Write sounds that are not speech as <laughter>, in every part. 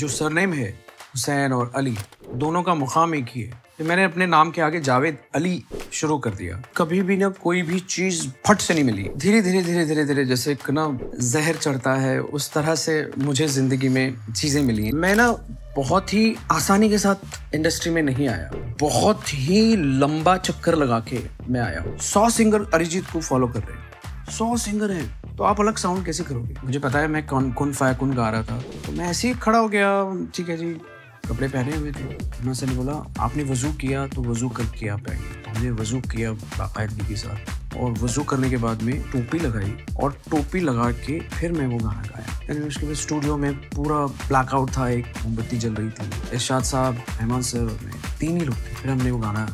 जो सरनेम है हुसैन और अली दोनों का मुकाम एक ही है तो मैंने अपने नाम के आगे जावेद अली शुरू कर दिया कभी भी ना कोई भी चीज फट से नहीं मिली धीरे धीरे धीरे धीरे धीरे जैसे एक ना जहर चढ़ता है उस तरह से मुझे जिंदगी में चीजें मिली मैं ना बहुत ही आसानी के साथ इंडस्ट्री में नहीं आया बहुत ही लंबा चक्कर लगा के मैं आया सौ सिंगर अरिजीत को फॉलो कर रहे हैं सौ सिंगर हैं तो आप अलग साउंड कैसे करोगे मुझे पता है मैं कौन कौन फाया कौन गा रहा था तो मैं ऐसे ही खड़ा हो गया ठीक है जी कपड़े पहने हुए थे सर ने बोला आपने वज़ू किया तो वज़ू कर आप पहले हमने वज़ू किया बाकायदगी के साथ और वज़ू करने के बाद में टोपी लगाई और टोपी लगा के फिर मैं वो गाना गाया यानी उसके बाद स्टूडियो में पूरा ब्लैकआउट था एक मोमबत्ती जल रही थी इर्शाद साहब हेमंत सर तीन ही लोग थे फिर हमने वो गाना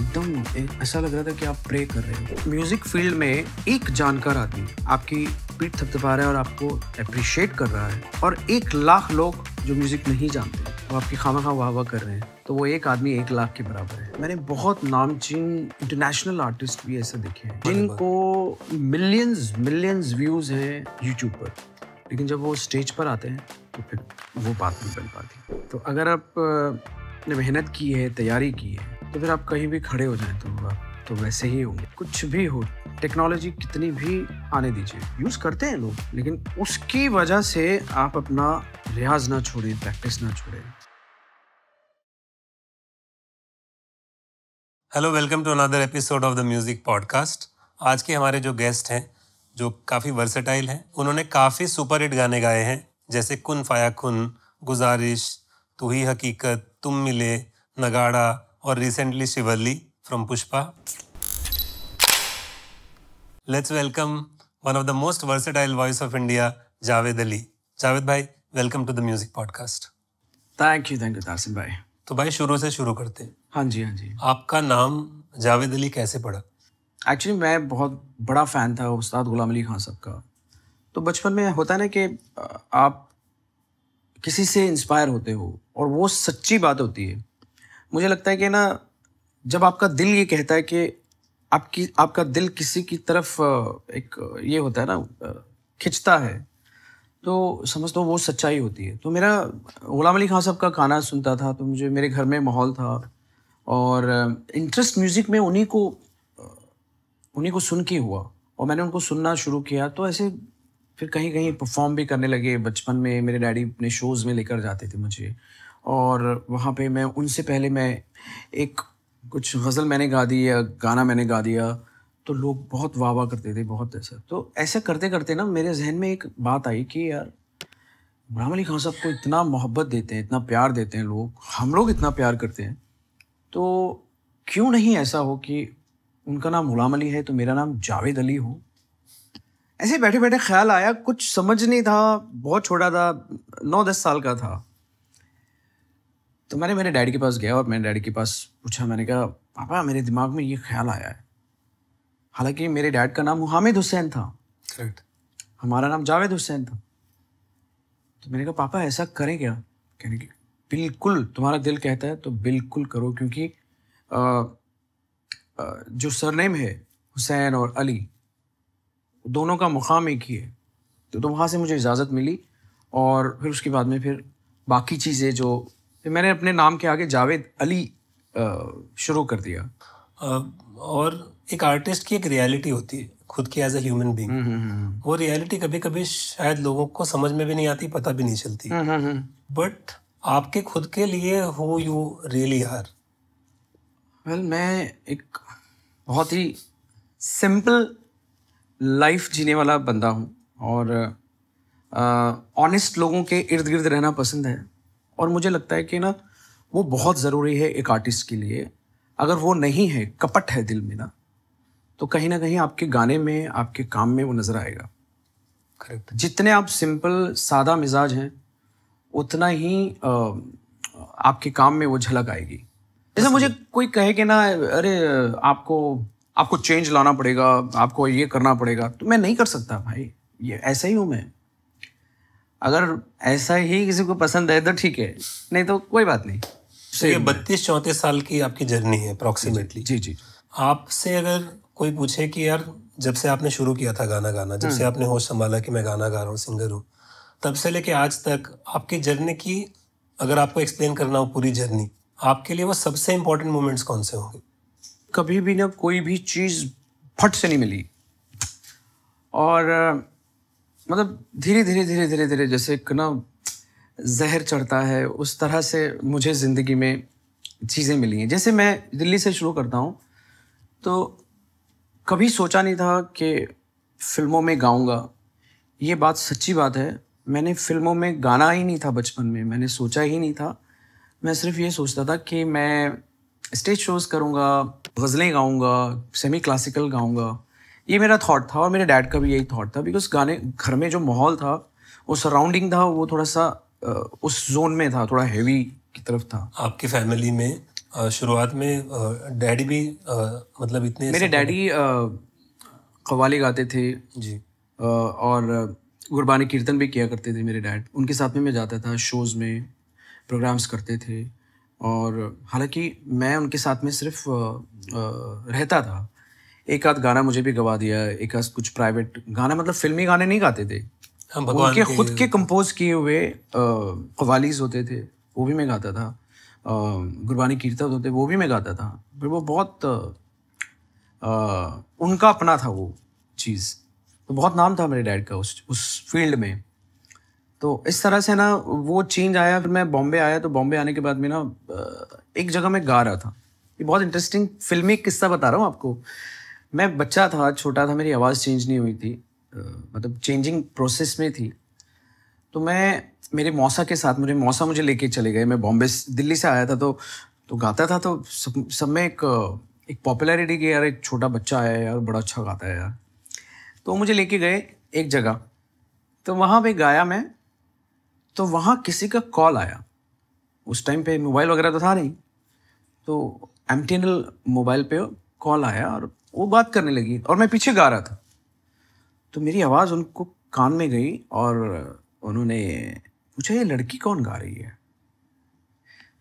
एकदम ऐसा लग रहा था कि आप प्रे कर रहे हो म्यूजिक फील्ड में एक जानकार आदमी आपकी पीठ थपथपा रहा है और आपको अप्रिशिएट कर रहा है और एक लाख लोग जो म्यूजिक नहीं जानते वो आपकी खामा खा वाह वाह कर रहे हैं तो वो एक आदमी एक लाख के बराबर है मैंने बहुत नामचीन इंटरनेशनल आर्टिस्ट भी ऐसे देखे हैं जिनको मिलियंस मिलियंस व्यूज हैं यूट्यूब पर लेकिन जब वो स्टेज पर आते हैं तो फिर वो बात नहीं बन पाती तो अगर आप ने मेहनत की है तैयारी की है इधर आप कहीं भी खड़े हो जाए तो आप तो वैसे ही होंगे कुछ भी हो टेक्नोलॉजी कितनी भी आने दीजिए यूज़ करते हैं लोग लेकिन उसकी वजह से आप अपना रियाज ना छोड़े प्रैक्टिस ना छोड़े hello welcome to another episode of the music podcast आज के हमारे जो गेस्ट हैं जो काफ़ी वर्सेटाइल हैं उन्होंने काफ़ी सुपर हिट गाने गाए हैं जैसे कुन फाया कुन गुजारिश तू ही हकीकत तुम मिले नगाड़ा और recently Srivalli from Pushpa let's welcome one of the most versatile voice of India Javed Ali Javed भाई welcome to the music podcast thank you thank you दासिम भाई तो भाई शुरू से शुरू करते हैं हाँ जी हाँ जी आपका नाम जावेद अली कैसे पड़ा एक्चुअली मैं बहुत बड़ा फ़ैन था उस्ताद गुलाम अली खान साहब का तो बचपन में होता ना कि आप किसी से इंस्पायर होते हो और वो सच्ची बात होती है मुझे लगता है कि ना जब आपका दिल ये कहता है कि आपकी आपका दिल किसी की तरफ एक ये होता है ना खिंचता है तो समझता हूँ वो सच्चाई होती है तो मेरा गुलाम अली खान साहब का गाना सुनता था तो मुझे मेरे घर में माहौल था और इंटरेस्ट म्यूज़िक में उन्हीं को उन्हीं को सुन के हुआ और मैंने उनको सुनना शुरू किया तो ऐसे फिर कहीं कहीं परफॉर्म भी करने लगे बचपन में मेरे डैडी अपने शोज़ में लेकर जाते थे मुझे और वहाँ पे मैं उनसे पहले मैं एक कुछ गज़ल मैंने गा दी या गाना मैंने गा दिया तो लोग बहुत वाह वाह करते थे बहुत ऐसा तो ऐसा करते करते ना मेरे जहन में एक बात आई कि यार इमरान अली खान साहब को इतना मोहब्बत देते हैं इतना प्यार देते हैं लोग हम लोग इतना प्यार करते हैं तो क्यों नहीं ऐसा हो कि उनका नाम गुलाम अली है तो मेरा नाम जावेद अली हो ऐसे बैठे बैठे ख्याल आया कुछ समझ नहीं था बहुत छोटा था नौ दस साल का था तो मैंने मेरे डैडी के पास गया और मैंने डैडी के पास पूछा मैंने कहा पापा मेरे दिमाग में ये ख्याल आया है हालांकि मेरे डैड का नाम हामिद हुसैन था करेक्ट हमारा नाम जावेद हुसैन था तो मैंने कहा पापा ऐसा करें क्या कहने की बिल्कुल तुम्हारा दिल कहता है तो बिल्कुल करो क्योंकि आ, आ, जो सरनेम है हुसैन और अली दोनों का मुकाम एक ही है तो, तो वहाँ से मुझे इजाज़त मिली और फिर उसके बाद में फिर बाकी चीज़ें जो फिर मैंने अपने नाम के आगे जावेद अली शुरू कर दिया और एक आर्टिस्ट की एक रियलिटी होती है खुद की एज ए ह्यूमन बींग वो रियलिटी कभी कभी शायद लोगों को समझ में भी नहीं आती पता भी नहीं चलती बट हम्म, हम्म, हम्म। आपके खुद के लिए हो यू रियली आर वेल मैं एक बहुत ही सिंपल लाइफ जीने वाला बंदा हूँ और ऑनेस्ट लोगों के इर्द गिर्द रहना पसंद है और मुझे लगता है कि ना वो बहुत ज़रूरी है एक आर्टिस्ट के लिए अगर वो नहीं है कपट है दिल में ना तो कहीं ना कहीं आपके गाने में आपके काम में वो नज़र आएगा करेक्ट जितने आप सिंपल सादा मिजाज हैं उतना ही आ, आपके काम में वो झलक आएगी जैसे मुझे कोई कहे कि ना अरे आपको आपको चेंज लाना पड़ेगा आपको ये करना पड़ेगा तो मैं नहीं कर सकता भाई ये ऐसा ही हूँ मैं अगर ऐसा ही किसी को पसंद है तो ठीक है नहीं तो कोई बात नहीं तो ये बत्तीस चौंतीस साल की आपकी जर्नी है अप्रोक्सीमेटली जी जी आपसे अगर कोई पूछे कि यार जब से आपने शुरू किया था गाना गाना जब हम्म। से आपने होश संभाला कि मैं गाना गा रहा हूँ सिंगर हूँ तब से लेके आज तक आपकी जर्नी की अगर आपको एक्सप्लेन करना हो पूरी जर्नी आपके लिए वो सबसे इम्पोर्टेंट मोमेंट्स कौन से होंगे कभी भी ना कोई भी चीज़ फट से नहीं मिली और मतलब धीरे धीरे धीरे धीरे धीरे जैसे एक ना जहर चढ़ता है उस तरह से मुझे ज़िंदगी में चीज़ें मिली हैं जैसे मैं दिल्ली से शुरू करता हूँ तो कभी सोचा नहीं था कि फिल्मों में गाऊँगा ये बात सच्ची बात है मैंने फिल्मों में गाना ही नहीं था बचपन में मैंने सोचा ही नहीं था मैं सिर्फ ये सोचता था कि मैं स्टेज शोज़ करूँगा गज़लें गाऊँगा सेमी क्लासिकल गाऊँगा ये मेरा थॉट था और मेरे डैड का भी यही थॉट था बिकॉज गाने घर में जो माहौल था वो सराउंडिंग था वो थोड़ा सा उस जोन में था थोड़ा हैवी की तरफ था आपकी फैमिली में शुरुआत में डैडी भी मतलब इतने मेरे डैडी कवाली गाते थे जी और गुरबानी कीर्तन भी किया करते थे मेरे डैड उनके साथ में मैं जाता था शोज़ में प्रोग्राम्स करते थे और हालांकि मैं उनके साथ में सिर्फ रहता था एक आध गाना मुझे भी गवा दिया एक आध कुछ प्राइवेट गाना मतलब फिल्मी गाने नहीं गाते थे हाँ, उनके खुद के कंपोज किए हुए कवालीज होते थे वो भी मैं गाता था गुरबानी कीर्तन होते वो भी मैं गाता था फिर वो बहुत आ, उनका अपना था वो चीज़ तो बहुत नाम था मेरे डैड का उस उस फील्ड में तो इस तरह से ना वो चेंज आया फिर मैं बॉम्बे आया तो बॉम्बे आने के बाद में ना एक जगह मैं गा रहा था ये बहुत इंटरेस्टिंग फिल्मी किस्सा बता रहा हूँ आपको मैं बच्चा था छोटा था मेरी आवाज़ चेंज नहीं हुई थी मतलब चेंजिंग प्रोसेस में थी तो मैं मेरे मौसा के साथ मेरे मौसा मुझे लेके चले गए मैं बॉम्बे दिल्ली से आया था तो तो गाता था तो सब सब में एक एक पॉपुलैरिटी की यार एक छोटा बच्चा आया यार बड़ा अच्छा गाता है यार तो मुझे लेके गए एक जगह तो वहाँ पे गाया मैं तो वहाँ किसी का कॉल आया उस टाइम पे मोबाइल वगैरह तो था नहीं तो एम मोबाइल पे कॉल आया और वो बात करने लगी और मैं पीछे गा रहा था तो मेरी आवाज़ उनको कान में गई और उन्होंने पूछा ये लड़की कौन गा रही है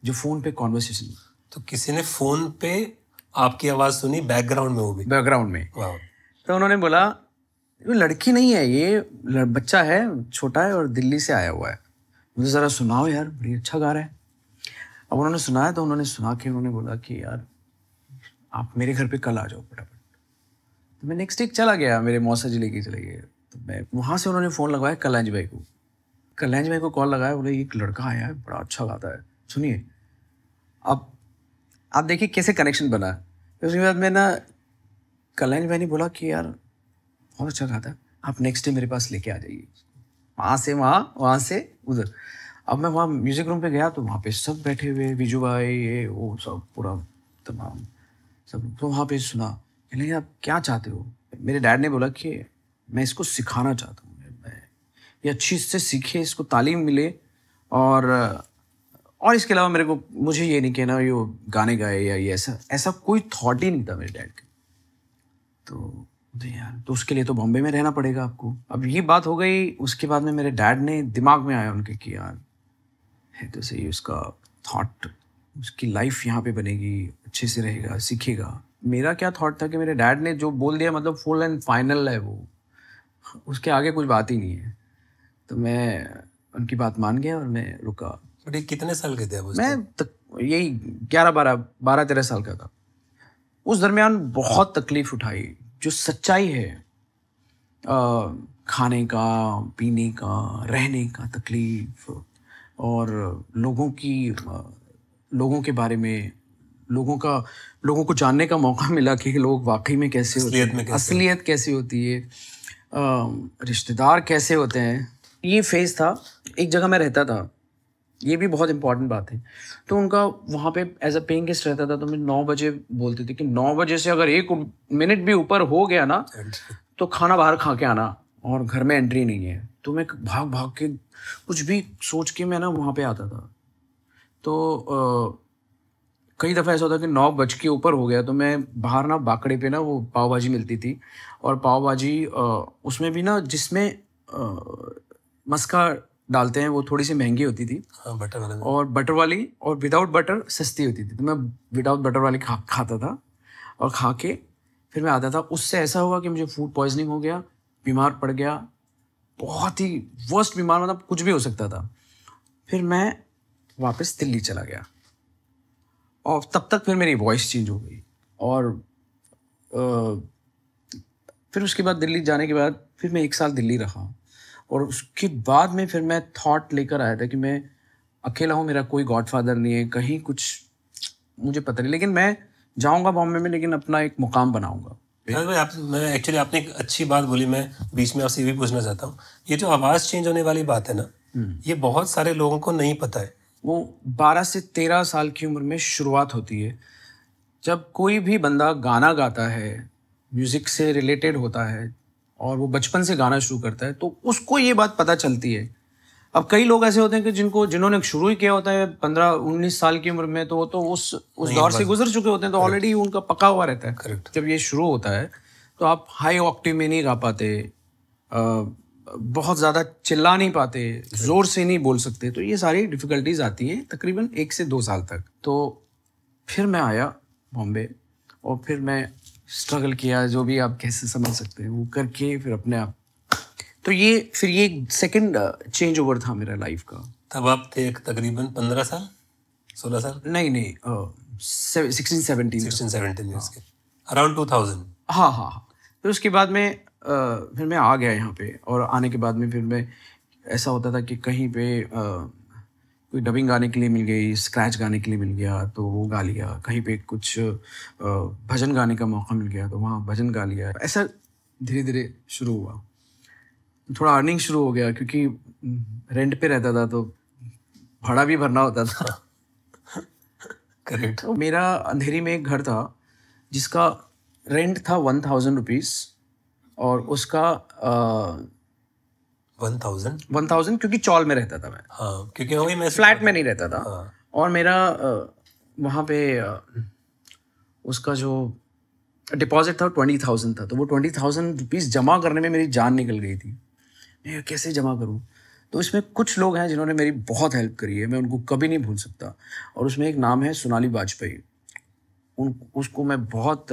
जो फ़ोन पे कॉन्वर्सेशन तो किसी ने फ़ोन पे आपकी आवाज़ सुनी बैकग्राउंड में होगी बैकग्राउंड में तो उन्होंने बोला ये लड़की नहीं है ये बच्चा है छोटा है और दिल्ली से आया हुआ है मुझे ज़रा सुनाओ यार बड़ी अच्छा गा रहा है अब उन्होंने सुनाया तो उन्होंने सुना के उन्होंने बोला कि यार आप मेरे घर पे कल आ जाओ बेटा तो मैं नेक्स्ट डे चला गया मेरे मौसा जी लेके चले गए तो मैं वहाँ से उन्होंने फ़ोन लगाया कल्याण भाई को कल्याण भाई को कॉल लगाया बोले एक लड़का आया है बड़ा अच्छा गाता है सुनिए अब आप देखिए कैसे कनेक्शन बना फिर उसके बाद मैं ना कल्याण भाई ने बोला कि यार बहुत अच्छा गाता है आप नेक्स्ट डे मेरे पास लेके आ जाइए वहाँ से वहाँ वहाँ से उधर अब मैं वहाँ म्यूज़िक रूम पे गया तो वहाँ पे सब बैठे हुए विजू भाई ये वो सब पूरा तमाम सब तो वहाँ पे सुना नहीं आप क्या चाहते हो मेरे डैड ने बोला कि मैं इसको सिखाना चाहता हूँ ये अच्छी से सीखे इसको तालीम मिले और और इसके अलावा मेरे को मुझे ये नहीं कहना ये गाने गाए या ये ऐसा ऐसा कोई थॉट ही नहीं था मेरे डैड के तो यार तो उसके लिए तो बॉम्बे में रहना पड़ेगा आपको अब ये बात हो गई उसके बाद में मेरे डैड ने दिमाग में आया उनके कि यार है तो सही उसका थॉट उसकी लाइफ यहाँ पे बनेगी अच्छे से रहेगा सीखेगा मेरा क्या थॉट था कि मेरे डैड ने जो बोल दिया मतलब फुल एंड फाइनल है वो उसके आगे कुछ बात ही नहीं है तो मैं उनकी बात मान गया और मैं रुका बट कितने साल के थे वो मैं तक, यही ग्यारह बारह बारह तेरह साल का था उस दरमियान बहुत तकलीफ उठाई जो सच्चाई है आ, खाने का पीने का रहने का तकलीफ और लोगों की लोगों के बारे में लोगों का लोगों को जानने का मौका मिला कि लोग वाकई में कैसे होते हैं असलियत कैसी होती है रिश्तेदार कैसे होते हैं ये फेज़ था एक जगह मैं रहता था ये भी बहुत इंपॉर्टेंट बात है तो उनका वहाँ पे एज अ पेइंग गेस्ट रहता था तो मैं नौ बजे बोलते थे कि नौ बजे से अगर एक मिनट भी ऊपर हो गया ना तो खाना बाहर खा के आना और घर में एंट्री नहीं है तो मैं भाग भाग के कुछ भी सोच के मैं ना वहाँ पे आता था तो कई दफ़ा ऐसा होता कि नौ बज के ऊपर हो गया तो मैं बाहर ना बाकड़े पे ना वो पाव भाजी मिलती थी और पाव भाजी उसमें भी ना जिसमें मस्का डालते हैं वो थोड़ी सी महंगी होती थी हाँ, बटर वाली और बटर वाली और विदाउट बटर सस्ती होती थी तो मैं विदाउट बटर वाली खा खाता था और खा के फिर मैं आता था उससे ऐसा हुआ कि मुझे फूड पॉइजनिंग हो गया बीमार पड़ गया बहुत ही वर्स्ट बीमार मतलब कुछ भी हो सकता था फिर मैं वापस दिल्ली चला गया और तब तक फिर मेरी वॉइस चेंज हो गई और आ, फिर उसके बाद दिल्ली जाने के बाद फिर मैं एक साल दिल्ली रहा और उसके बाद में फिर मैं थॉट लेकर आया था कि मैं अकेला हूँ मेरा कोई गॉडफादर नहीं है कहीं कुछ मुझे पता नहीं लेकिन मैं जाऊँगा बॉम्बे में लेकिन अपना एक मुकाम बनाऊँगा भाई आप मैं एक्चुअली आपने एक अच्छी बात बोली मैं बीच में आपसे ये भी पूछना चाहता हूँ ये जो आवाज़ चेंज होने वाली बात है ना हम्म। ये बहुत सारे लोगों को नहीं पता है वो 12 से 13 साल की उम्र में शुरुआत होती है जब कोई भी बंदा गाना गाता है म्यूज़िक से रिलेटेड होता है और वो बचपन से गाना शुरू करता है तो उसको ये बात पता चलती है अब कई लोग ऐसे होते हैं कि जिनको जिन्होंने शुरू ही किया होता है पंद्रह उन्नीस साल की उम्र में तो वो तो उस उस दौर से गुजर चुके होते हैं तो ऑलरेडी उनका पका हुआ रहता है करेक्ट जब ये शुरू होता है तो आप हाई ऑक्टिव में नहीं गा पाते बहुत ज़्यादा चिल्ला नहीं पाते ज़ोर से नहीं बोल सकते तो ये सारी डिफ़िकल्टीज आती हैं तकरीबन एक से दो साल तक तो फिर मैं आया बॉम्बे और फिर मैं स्ट्रगल किया जो भी आप कैसे समझ सकते हैं वो करके फिर अपने आप तो ये फिर ये सेकंड चेंज ओवर था मेरा लाइफ का तब आप थे तकरीबन पंद्रह साल सोलह साल नहीं नहीं sixteen seventeen seventeen around two thousand हाँ हाँ फिर उसके बाद में फिर मैं आ गया यहाँ पे और आने के बाद में फिर मैं ऐसा होता था कि कहीं पे कोई डबिंग गाने के लिए मिल गई स्क्रैच गाने के लिए मिल गया तो वो गा लिया कहीं पे कुछ भजन गाने का मौका मिल गया तो वहाँ भजन गा लिया ऐसा धीरे धीरे शुरू हुआ थोड़ा अर्निंग शुरू हो गया क्योंकि रेंट पे रहता था तो भाड़ा भी भरना होता था करेक्ट मेरा अंधेरी में एक घर था जिसका रेंट था वन थाउजेंड रुपीज़ और उसका वन थाउजेंड वन थाउजेंड क्योंकि चौल में रहता था मैं हाँ क्योंकि वही मैं फ्लैट में नहीं रहता था हाँ. और मेरा वहाँ पे उसका जो डिपॉजिट था ट्वेंटी थाउजेंड था तो वो ट्वेंटी थाउजेंड रुपीज़ जमा करने में मेरी जान निकल गई थी मैं कैसे जमा करूँ तो इसमें कुछ लोग हैं जिन्होंने मेरी बहुत हेल्प करी है मैं उनको कभी नहीं भूल सकता और उसमें एक नाम है सोनाली वाजपेयी उन उसको मैं बहुत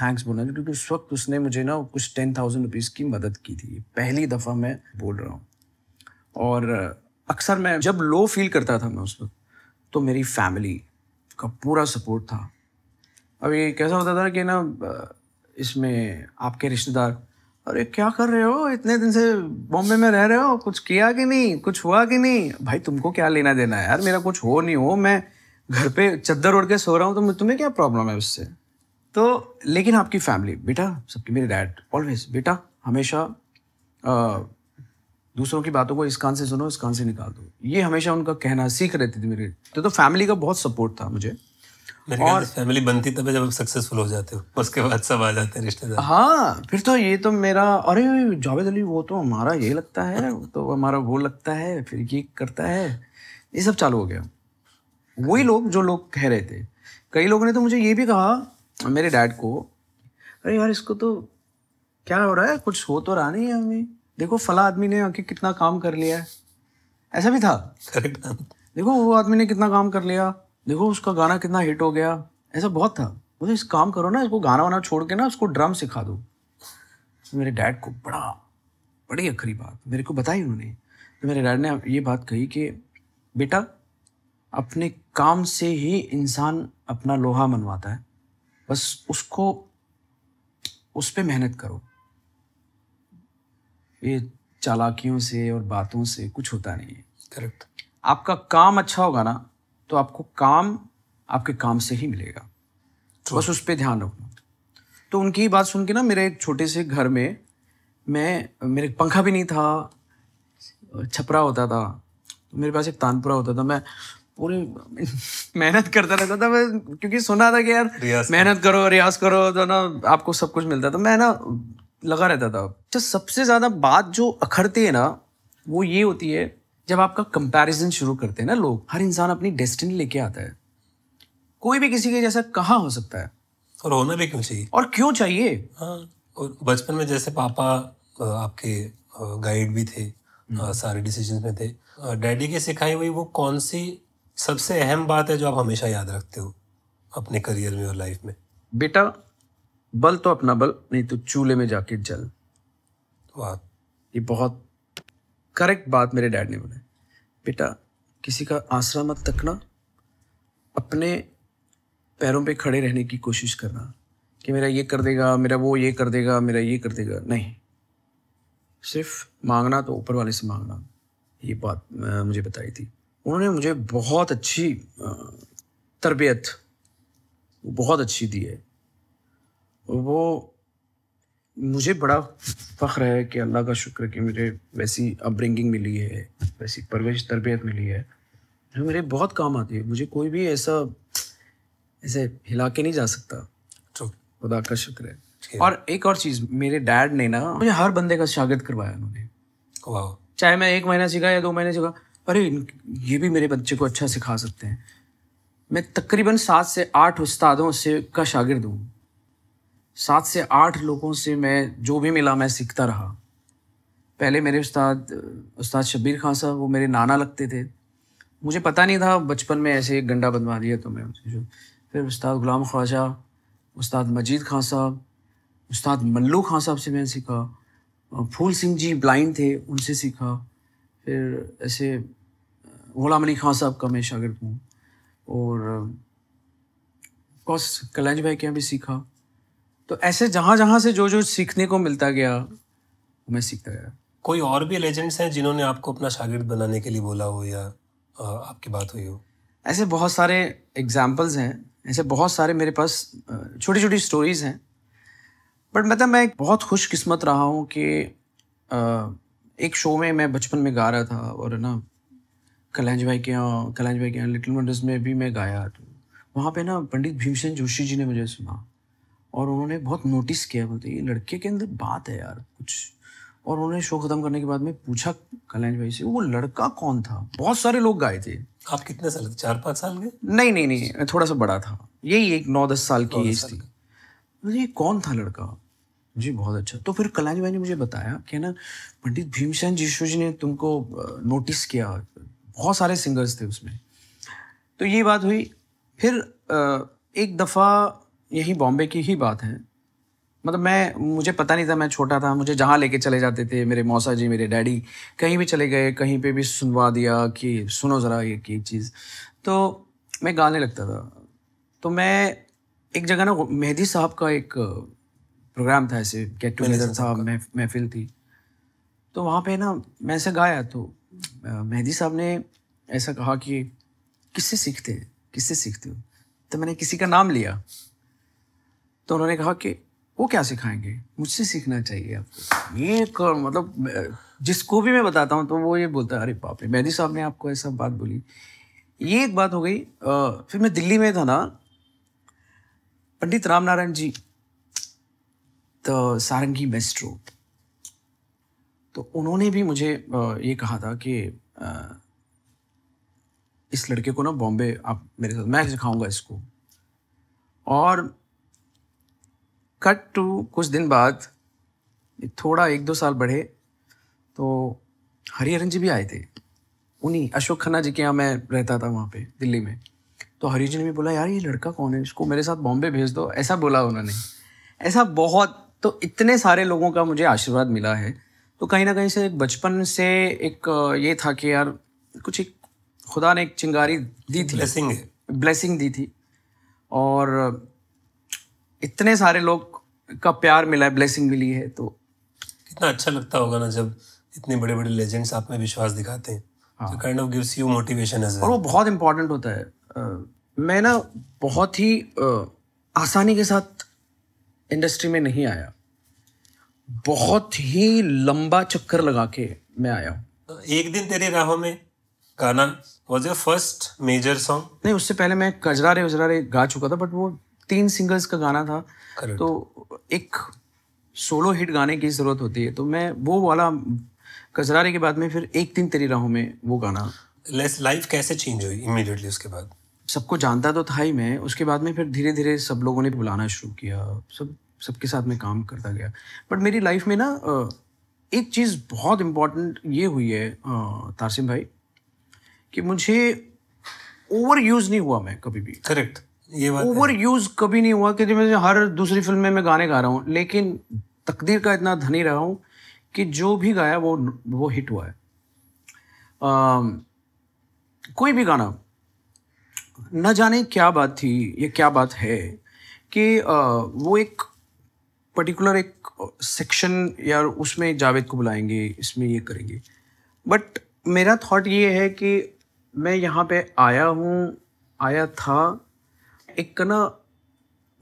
थैंक्स बोलना चाहूँ क्योंकि उस वक्त उसने मुझे ना कुछ टेन थाउजेंड रुपीज़ की मदद की थी पहली दफ़ा मैं बोल रहा हूँ और अक्सर मैं जब लो फील करता था मैं उस वक्त तो मेरी फैमिली का पूरा सपोर्ट था अब ये कैसा होता था कि ना इसमें आपके रिश्तेदार अरे क्या कर रहे हो इतने दिन से बॉम्बे में रह रहे हो कुछ किया कि नहीं कुछ हुआ कि नहीं भाई तुमको क्या लेना देना है यार मेरा कुछ हो नहीं हो मैं घर पे चद्दर ओढ़ के सो रहा हूँ तो तुम्हें क्या प्रॉब्लम है उससे तो लेकिन आपकी फैमिली बेटा सबकी मेरे डैड ऑलवेज बेटा हमेशा आ, दूसरों की बातों को इस कान से सुनो इस कान से निकाल दो ये हमेशा उनका कहना सीख रहती थी मेरे तो, तो फैमिली का बहुत सपोर्ट था मुझे और फैमिली बनती तब जब सक्सेसफुल हो जाते हो उसके बाद सब आ जाते हैं रिश्तेदार हाँ फिर तो ये तो मेरा अरे जावेद अली वो तो हमारा ये लगता है तो हमारा वो लगता है फिर ये करता है ये सब चालू हो गया वही हम्म। लोग जो लोग कह रहे थे कई लोगों ने तो मुझे ये भी कहा मेरे डैड को अरे यार इसको तो क्या हो रहा है कुछ हो तो रहा नहीं है हमें देखो फला आदमी ने आके कितना काम कर लिया है ऐसा भी था देखो वो आदमी ने कितना काम कर लिया देखो उसका गाना कितना हिट हो गया ऐसा बहुत था मुझे इस काम करो ना इसको गाना वाना छोड़ के ना उसको ड्रम सिखा दो तो मेरे डैड को बड़ा बड़ी अखरी बात मेरे को बताई उन्होंने तो मेरे डैड ने ये बात कही कि बेटा अपने काम से ही इंसान अपना लोहा मनवाता है बस उसको उस पर मेहनत करो ये चालाकियों से और बातों से कुछ होता नहीं है करेक्ट आपका काम अच्छा होगा ना तो आपको काम आपके काम से ही मिलेगा True. बस उस पर ध्यान रखो तो उनकी बात सुन के ना मेरे एक छोटे से घर में मैं मेरे पंखा भी नहीं था छपरा होता था मेरे पास एक तानपुरा होता था मैं पूरे मेहनत करता रहता था मैं क्योंकि सुना था कि यार मेहनत करो रियाज करो तो ना आपको सब कुछ मिलता था मैं ना लगा रहता था तो सबसे ज़्यादा बात जो अखड़ती है ना वो ये होती है जब आपका कंपैरिजन शुरू करते हैं ना लोग हर इंसान अपनी डेस्टिनी लेके आता है कोई भी किसी के जैसा कहाँ हो सकता है और होना भी क्यों चाहिए और क्यों चाहिए हाँ, और बचपन में जैसे पापा आपके गाइड भी थे हम्म। सारे डिसीजन में थे डैडी के सिखाई हुई वो कौन सी सबसे अहम बात है जो आप हमेशा याद रखते हो अपने करियर में और लाइफ में बेटा बल तो अपना बल नहीं तो चूल्हे में जाके जल वाह ये बहुत करेक्ट बात मेरे डैड ने बोला बेटा किसी का आसरा मत तकना अपने पैरों पे खड़े रहने की कोशिश करना कि मेरा ये कर देगा मेरा वो ये कर देगा मेरा ये कर देगा नहीं सिर्फ मांगना तो ऊपर वाले से मांगना ये बात मुझे बताई थी उन्होंने मुझे बहुत अच्छी तरबियत बहुत अच्छी दी है वो मुझे बड़ा फ़ख्र है कि अल्लाह का शुक्र कि मुझे वैसी अपब्रिंगिंग मिली है वैसी परवरिश तरबियत मिली है जो मेरे बहुत काम आती है मुझे कोई भी ऐसा ऐसे हिला के नहीं जा सकता अच्छा। खुदा का शुक्र है और एक और चीज़ मेरे डैड ने ना मुझे हर बंदे का स्वागत करवाया उन्होंने चाहे मैं एक महीना सीखा या दो महीने सीखा अरे ये भी मेरे बच्चे को अच्छा सिखा सकते हैं मैं तकरीबन सात से आठ उस्तादों से का शागिर्द हूँ सात से आठ लोगों से मैं जो भी मिला मैं सीखता रहा पहले मेरे उस्ताद उस्ताद शब्बीर खां साहब वो मेरे नाना लगते थे मुझे पता नहीं था बचपन में ऐसे एक गंडा बनवा दिया तो मैं फिर उस्ताद गुलाम ख्वाजा उस्ताद मजीद खां साहब उस्ताद मल्लू खां साहब से मैंने सीखा फूल सिंह जी ब्लाइंड थे उनसे सीखा फिर ऐसे गुलाम अली खां साहब का मैं शागिर्द हूँ और कॉस कलंज भाई के यहाँ भी सीखा तो ऐसे जहाँ जहाँ से जो जो सीखने को मिलता गया मैं सीखता गया कोई और भी लेजेंड्स हैं जिन्होंने आपको अपना शागिर्द बनाने के लिए बोला हो या आपकी बात हुई हो ऐसे बहुत सारे एग्जाम्पल्स हैं ऐसे बहुत सारे मेरे पास छोटी छोटी स्टोरीज़ हैं बट मतलब मैं बहुत खुशकिस्मत रहा हूँ कि एक शो में मैं बचपन में गा रहा था और ना कल्याण भाई के यहाँ कल्याण भाई के यहाँ लिटिल वंडर्स में भी मैं गाया तो वहाँ पे ना पंडित भीमसेन जोशी जी ने मुझे सुना और उन्होंने बहुत नोटिस किया बोलते ये लड़के के अंदर बात है यार कुछ और उन्होंने शो खत्म करने के बाद में पूछा कल्याण भाई से वो लड़का कौन था बहुत सारे लोग गाए थे आप कितने साल चार पाँच साल के नहीं नहीं नहीं थोड़ा सा बड़ा था यही एक नौ दस साल की एज थी ये कौन था लड़का जी बहुत अच्छा तो फिर कल्याण भाई ने मुझे बताया कि ना पंडित भीमसेन जीशु जी ने तुमको नोटिस किया बहुत सारे सिंगर्स थे उसमें तो ये बात हुई फिर एक दफ़ा यही बॉम्बे की ही बात है मतलब मैं मुझे पता नहीं था मैं छोटा था मुझे जहाँ लेके चले जाते थे मेरे मौसा जी मेरे डैडी कहीं भी चले गए कहीं पे भी सुनवा दिया कि सुनो ज़रा ये की चीज़ तो मैं गाने लगता था तो मैं एक जगह ना मेहदी साहब का एक प्रोग्राम था ऐसे गेट टुगेदर था महफिल थी तो वहाँ पे ना मैं ऐसे गाया तो मेहदी साहब ने ऐसा कहा कि किससे सीखते हैं किससे सीखते हो तो मैंने किसी का नाम लिया तो उन्होंने कहा कि वो क्या सिखाएंगे मुझसे सीखना चाहिए आपको ये कर मतलब जिसको भी मैं बताता हूँ तो वो ये बोलता है अरे बाप रे मेहदी साहब ने आपको ऐसा बात बोली ये एक बात हो गई फिर मैं दिल्ली में था ना पंडित राम नारायण जी द तो सारंगी मेस्ट्रो तो उन्होंने भी मुझे ये कहा था कि इस लड़के को ना बॉम्बे आप मेरे साथ मैं सिखाऊंगा इसको और कट टू कुछ दिन बाद थोड़ा एक दो साल बढ़े तो हरिहरन जी भी आए थे उन्हीं अशोक खन्ना जी के यहाँ मैं रहता था वहाँ पे दिल्ली में तो हरिहरन ने भी बोला यार ये लड़का कौन है इसको मेरे साथ बॉम्बे भेज दो ऐसा बोला उन्होंने ऐसा बहुत तो इतने सारे लोगों का मुझे आशीर्वाद मिला है तो कहीं ना कहीं से एक बचपन से एक ये था कि यार कुछ एक खुदा ने एक चिंगारी दी थी ब्लेसिंग है ब्लेसिंग दी थी और इतने सारे लोग का प्यार मिला है ब्लेसिंग मिली है तो कितना अच्छा लगता होगा ना जब इतने बड़े बड़े लेजेंड्स आप में विश्वास दिखाते हैं हाँ। तो kind of gives you motivation as और वो बहुत इंपॉर्टेंट होता है मैं ना बहुत ही आसानी के साथ इंडस्ट्री में नहीं आया बहुत ही लंबा चक्कर लगा के मैं आया हूँ तो एक दिन तेरे राहों में गाना was your first major song नहीं उससे पहले मैं कजरा रे उजरा रे गा चुका था बट वो तीन सिंगर्स का गाना था Correct. तो एक सोलो हिट गाने की ज़रूरत होती है तो मैं वो वाला कजरारे के बाद में फिर एक दिन तेरी राहों में वो गाना लेस लाइफ कैसे चेंज हुई इमीडिएटली उसके बाद सबको जानता तो था ही मैं उसके बाद में फिर धीरे धीरे सब लोगों ने बुलाना शुरू किया सब सबके साथ में काम करता गया बट मेरी लाइफ में ना एक चीज़ बहुत इम्पॉर्टेंट ये हुई है तारसिम भाई कि मुझे ओवर यूज़ नहीं हुआ मैं कभी भी करेक्ट ये बात ओवर यूज़ कभी नहीं हुआ क्योंकि मैं हर दूसरी फिल्म में मैं गाने गा रहा हूँ लेकिन तकदीर का इतना धनी रहा हूँ कि जो भी गाया वो वो हिट हुआ है आ, कोई भी गाना न जाने क्या बात थी या क्या बात है कि आ, वो एक पर्टिकुलर एक सेक्शन या उसमें जावेद को बुलाएंगे इसमें ये करेंगे बट मेरा थॉट ये है कि मैं यहाँ पे आया हूँ आया था एक ना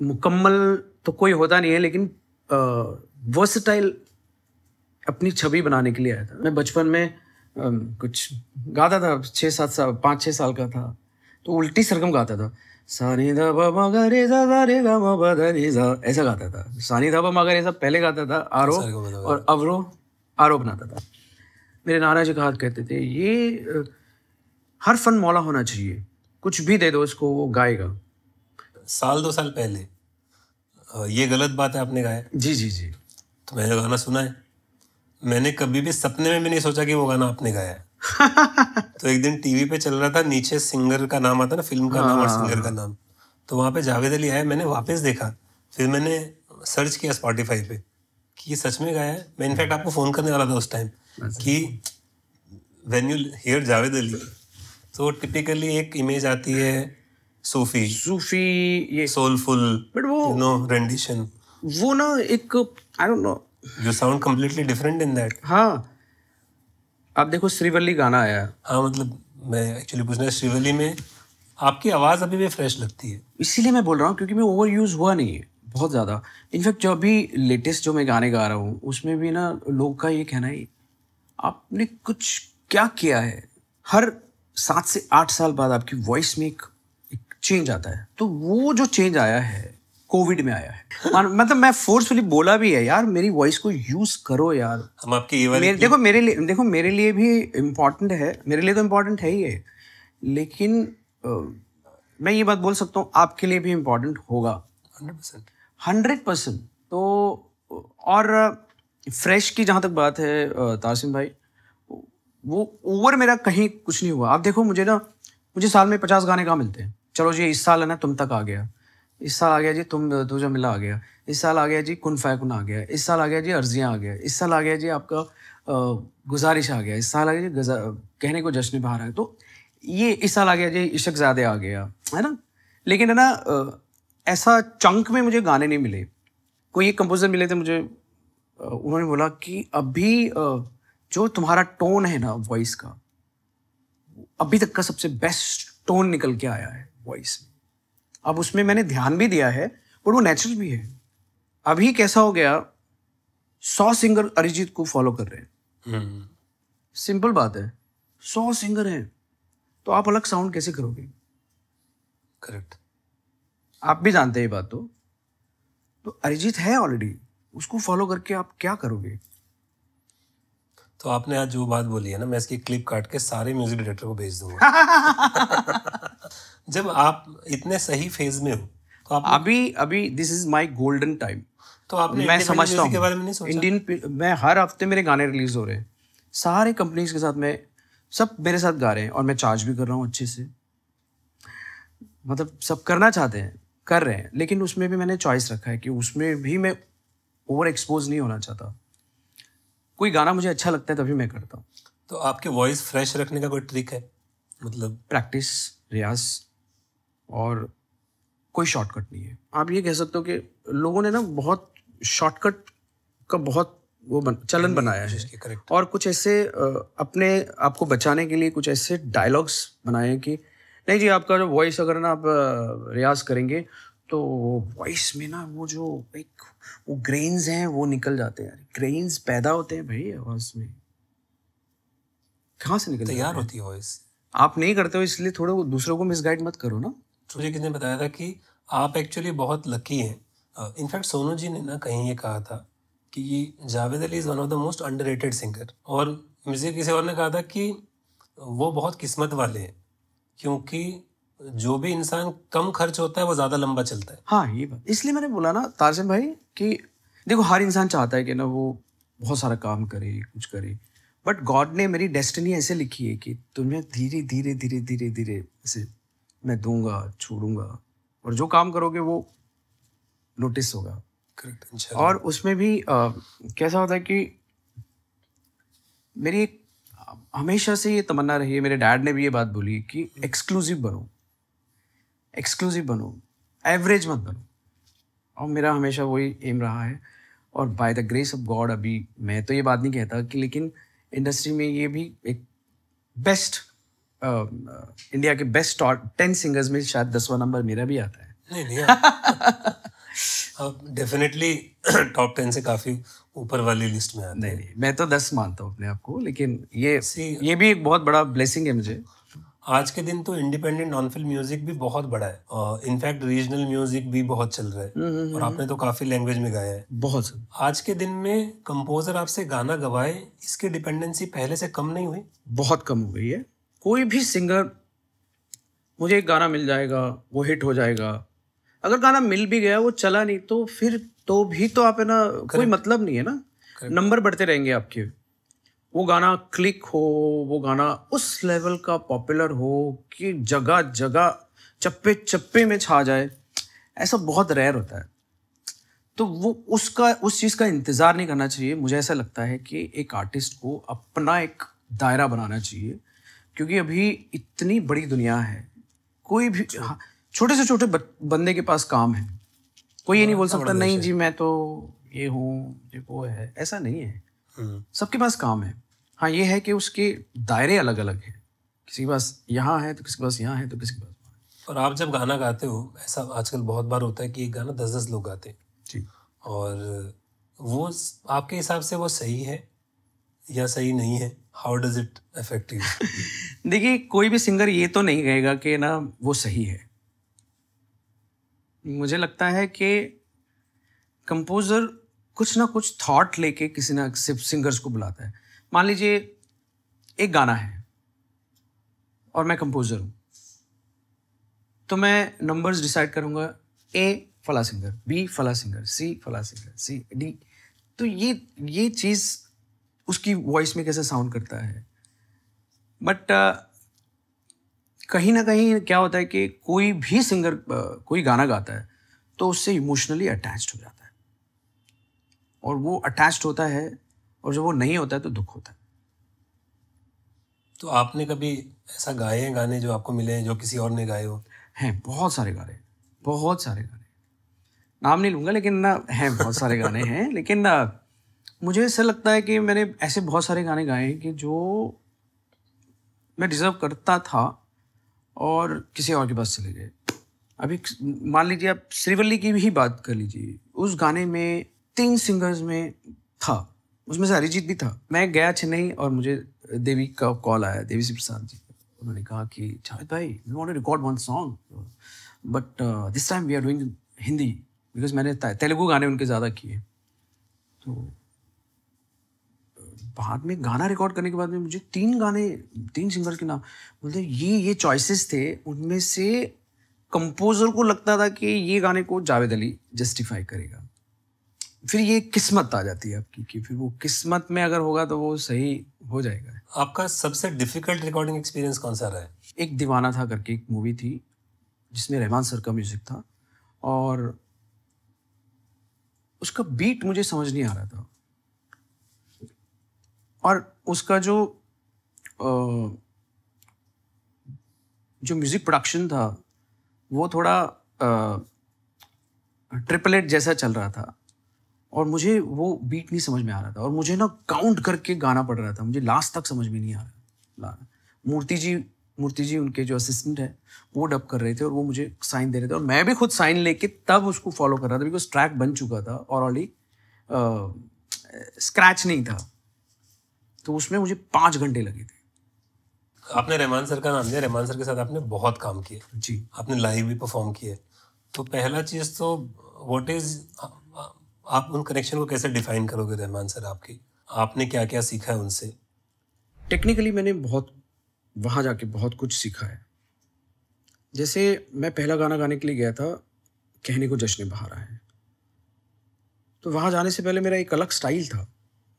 मुकम्मल तो कोई होता नहीं है लेकिन वर्सटाइल अपनी छवि बनाने के लिए आया था मैं बचपन में कुछ गाता था छः सात साल पाँच छः साल का था तो उल्टी सरगम गाता था सानी धाबा मगा रे सा गा सा ऐसा गाता था सानी धाबा मगर सा पहले गाता था आरो और अवरो आरो बनाता था मेरे नाना जी कहा कहते थे ये हर फन मौला होना चाहिए कुछ भी दे दो इसको वो गाएगा साल दो साल पहले ये गलत बात है आपने गाया जी जी जी तो मैंने गाना सुना है मैंने कभी भी सपने में भी नहीं सोचा कि वो गाना आपने गाया है <laughs> तो एक दिन टीवी पे चल रहा था नीचे सिंगर का नाम आता ना फिल्म का नाम और सिंगर का हाँ। नाम तो वहाँ पे जावेद अली आया मैंने वापस देखा फिर मैंने सर्च किया स्पॉटिफाई पे कि ये सच में गाया है मैं इनफैक्ट आपको फ़ोन करने वाला था उस टाइम अच्छा। कि when you hear Javed Ali तो टिपिकली एक इमेज आती है सूफी सूफी ये सोलफुल बट वो नो रेंडिशन वो ना एक I don't know you sound completely different in that हां आप देखो श्रीवल्ली गाना आया हाँ मतलब मैं एक्चुअली पूछना श्रीवल्ली में आपकी आवाज़ अभी भी फ्रेश लगती है इसीलिए मैं बोल रहा हूँ क्योंकि मैं ओवर यूज़ हुआ नहीं है बहुत ज़्यादा इनफैक्ट जो अभी लेटेस्ट जो मैं गाने गा रहा हूँ उसमें भी ना लोग का ये कहना है आपने कुछ क्या किया है हर सात से आठ साल बाद आपकी वॉइस में एक, एक चेंज आता है तो वो जो चेंज आया है कोविड में आया है हाँ, मतलब मैं फोर्सफुली बोला भी है यार मेरी वॉइस को यूज करो यार हम आपकी मेरे, देखो मेरे लिए देखो मेरे लिए भी इम्पोर्टेंट है मेरे लिए तो इम्पोर्टेंट है ही है लेकिन आ, मैं ये बात बोल सकता हूँ आपके लिए भी इम्पोर्टेंट होगा हंड्रेड परसेंट तो और फ्रेश की जहाँ तक बात है तासिम भाई वो ओवर मेरा कहीं कुछ नहीं हुआ आप देखो मुझे ना मुझे साल में पचास गाने कहाँ मिलते हैं चलो जी इस साल है ना तुम तक आ गया इस साल आ गया जी तुम तुझे मिला आ गया इस साल आ गया जी कुन फैकुन आ गया इस साल आ गया जी अर्जियाँ आ गया इस साल आ गया जी आपका गुजारिश आ गया इस साल आ गया जी कहने को जश्न बाहर आ गया तो ये इस साल आ गया जी इशक ज़्यादा आ गया है ना लेकिन है ना ऐसा चंक में मुझे गाने नहीं मिले कोई एक कंपोज़र मिले थे मुझे उन्होंने बोला कि अभी जो तुम्हारा टोन है ना वॉइस का अभी तक का सबसे बेस्ट टोन निकल के आया है वॉइस में अब उसमें मैंने ध्यान भी दिया है और वो नेचुरल भी है अभी कैसा हो गया सौ सिंगर अरिजीत को फॉलो कर रहे हैं सिंपल हम्म। बात है सौ सिंगर हैं तो आप अलग साउंड कैसे करोगे करेक्ट आप भी जानते हैं ये बात तो तो अरिजीत है ऑलरेडी उसको फॉलो करके आप क्या करोगे तो आपने आज जो बात बोली है ना मैं इसकी क्लिप काट के सारे म्यूजिक डायरेक्टर को भेज दूंगा <laughs> जब आप इतने सही फेज में हो तो आप अभी अभी this is my golden time तो आप मैं समझता हूँ इंडियन मैं हर हफ्ते मेरे गाने रिलीज हो रहे हैं सारे कंपनीज के साथ मैं सब मेरे साथ गा रहे हैं और मैं चार्ज भी कर रहा हूँ अच्छे से मतलब सब करना चाहते हैं कर रहे हैं लेकिन उसमें भी मैंने चॉइस रखा है कि उसमें भी मैं ओवर एक्सपोज नहीं होना चाहता कोई गाना मुझे अच्छा लगता है तभी मैं करता हूँ तो आपके वॉइस फ्रेश रखने का कोई ट्रिक है मतलब प्रैक्टिस रियाज और कोई शॉर्टकट नहीं है आप ये कह सकते हो कि लोगों ने ना बहुत शॉर्टकट का बहुत वो बन, चलन बनाया है करेक्ट और कुछ ऐसे अपने आप को बचाने के लिए कुछ ऐसे डायलॉग्स बनाए हैं कि नहीं जी आपका जो वॉइस अगर ना आप रियाज करेंगे तो वॉइस में ना वो जो एक वो ग्रेन्स हैं वो निकल जाते हैं ग्रेन्स पैदा होते हैं भाई आवाज़ में कहाँ से निकल तैयार होती है वॉइस आप नहीं करते हो इसलिए थोड़ा दूसरों को मिसगाइड मत करो ना सूर्य तो किसी ने बताया था कि आप एक्चुअली बहुत लकी हैं इनफैक्ट सोनू जी ने ना कहीं ये कहा था कि Javed Ali is one of the most under singer और मुझे किसी और ने कहा था कि वो बहुत किस्मत वाले हैं क्योंकि जो भी इंसान कम खर्च होता है वो ज़्यादा लंबा चलता है हाँ ये बात इसलिए मैंने बोला ना तारजन भाई कि देखो हर इंसान चाहता है कि ना वो बहुत सारा काम करे कुछ करे बट गॉड ने मेरी डेस्टिनी ऐसे लिखी है कि तुम्हें धीरे धीरे धीरे धीरे धीरे ऐसे मैं दूंगा छोड़ूंगा और जो काम करोगे वो नोटिस होगा करेक्ट अच्छा। और उसमें भी आ, कैसा होता है कि मेरी एक हमेशा से ये तमन्ना रही है मेरे डैड ने भी ये बात बोली कि एक्सक्लूसिव हम्म। बनो एक्सक्लूसिव बनो एवरेज मत बनो और मेरा हमेशा वही एम रहा है और by the grace of God अभी मैं तो ये बात नहीं कहता कि लेकिन इंडस्ट्री में ये भी एक बेस्ट इंडिया के बेस्ट टेन सिंगर्स में शायद दसवा नंबर मेरा भी आता है नहीं नहीं डेफिनेटली टॉप टेन से काफी ऊपर वाली लिस्ट में आते नहीं, नहीं मैं तो दस मानता हूँ अपने आप को लेकिन ये See, ये भी एक बहुत बड़ा ब्लेसिंग है मुझे आज के दिन तो इंडिपेंडेंट नॉन फिल्म म्यूजिक भी बहुत बड़ा है इनफैक्ट रीजनल म्यूजिक भी बहुत चल रहा है हम्म, हम्म, और आपने हम्म। तो काफी लैंग्वेज में गाया है बहुत आज के दिन में कंपोजर आपसे गाना गवाए इसकी डिपेंडेंसी पहले से कम नहीं हुई बहुत कम हो गई है कोई भी सिंगर मुझे एक गाना मिल जाएगा वो हिट हो जाएगा अगर गाना मिल भी गया वो चला नहीं तो फिर तो भी तो आप है ना कोई मतलब नहीं है ना नंबर बढ़ते रहेंगे आपके वो गाना क्लिक हो वो गाना उस लेवल का पॉपुलर हो कि जगह जगह चप्पे चप्पे में छा जाए ऐसा बहुत रेयर होता है तो वो उसका उस चीज़ का इंतज़ार नहीं करना चाहिए मुझे ऐसा लगता है कि एक आर्टिस्ट को अपना एक दायरा बनाना चाहिए क्योंकि अभी इतनी बड़ी दुनिया है कोई भी हाँ, छोटे से छोटे बंदे के पास काम है कोई ये नहीं हाँ, बोल सकता नहीं जी मैं तो ये हूँ ये वो है ऐसा नहीं है सबके पास काम है हाँ ये है कि उसके दायरे अलग अलग हैं किसी के पास यहाँ है तो किसी के पास यहाँ है तो किसी के पास और आप जब गाना गाते हो ऐसा आजकल बहुत बार होता है कि एक गाना दस दस लोग गाते हैं जी और वो आपके हिसाब से वो सही है या सही नहीं है how does it affect you देखिए कोई भी सिंगर ये तो नहीं कहेगा कि ना वो सही है मुझे लगता है कि कंपोज़र कुछ ना कुछ थॉट लेके किसी ना किसी सिंगर्स को बुलाता है मान लीजिए एक गाना है और मैं कंपोजर हूँ तो मैं नंबर्स डिसाइड करूँगा ए फला सिंगर बी फला सिंगर सी फला सिंगर सी डी तो ये ये चीज़ उसकी वॉइस में कैसे साउंड करता है बट कहीं ना कहीं क्या होता है कि कोई भी सिंगर कोई गाना गाता है तो उससे इमोशनली अटैच्ड हो जाता है और वो अटैच्ड होता है और जब वो नहीं होता है तो दुख होता है तो आपने कभी ऐसा गाए हैं गाने जो आपको मिले हैं जो किसी और ने गाए हो हैं बहुत सारे गाने बहुत सारे गाने नाम नहीं लूँगा लेकिन ना हैं बहुत सारे गाने हैं <laughs> लेकिन ना मुझे ऐसा लगता है कि मैंने ऐसे बहुत सारे गाने गाए हैं कि जो मैं डिज़र्व करता था और किसी और के पास चले गए अभी मान लीजिए आप श्रीवल्ली की भी बात कर लीजिए उस गाने में तीन सिंगर्स में था उसमें से अरिजीत भी था मैं गया चेन्नई और मुझे देवी का कॉल आया देवी से प्रसाद जी उन्होंने कहा कि जावेद भाई we want to record one song but this time we are doing Hindi because मैंने तेलुगु गाने उनके ज़्यादा किए तो uh, बाद में गाना रिकॉर्ड करने के बाद में मुझे तीन गाने तीन सिंगर के नाम बोलते ये ये चॉइसेस थे उनमें से कंपोजर को लगता था कि ये गाने को जावेद अली जस्टिफाई करेगा फिर ये किस्मत आ जाती है आपकी कि फिर वो किस्मत में अगर होगा तो वो सही हो जाएगा आपका सबसे डिफिकल्ट रिकॉर्डिंग एक्सपीरियंस कौन सा रहा है एक दीवाना था करके एक मूवी थी जिसमें रहमान सर का म्यूज़िक था और उसका बीट मुझे समझ नहीं आ रहा था और उसका जो जो म्यूज़िक प्रोडक्शन था वो थोड़ा ट्रिपलेट जैसा चल रहा था और मुझे वो बीट नहीं समझ में आ रहा था और मुझे ना काउंट करके गाना पड़ रहा था मुझे लास्ट तक समझ में नहीं आ रहा मूर्ति जी मूर्ति जी उनके जो असिस्टेंट है वो डब कर रहे थे और वो मुझे साइन दे रहे थे और मैं भी खुद साइन लेके तब उसको फॉलो कर रहा था बिकॉज ट्रैक बन चुका था और ऑली स्क्रैच नहीं था तो उसमें मुझे पाँच घंटे लगे थे आपने रहमान सर का नाम लिया रहमान सर के साथ आपने बहुत काम किया जी आपने लाइव भी परफॉर्म किया तो पहला चीज़ तो वॉट इज आप उन कनेक्शन को कैसे डिफाइन करोगे रहमान सर आपकी आपने क्या क्या सीखा है उनसे टेक्निकली मैंने बहुत वहाँ जाके बहुत कुछ सीखा है जैसे मैं पहला गाना गाने के लिए गया था कहने को जश्न बहा रहा है तो वहाँ जाने से पहले मेरा एक अलग स्टाइल था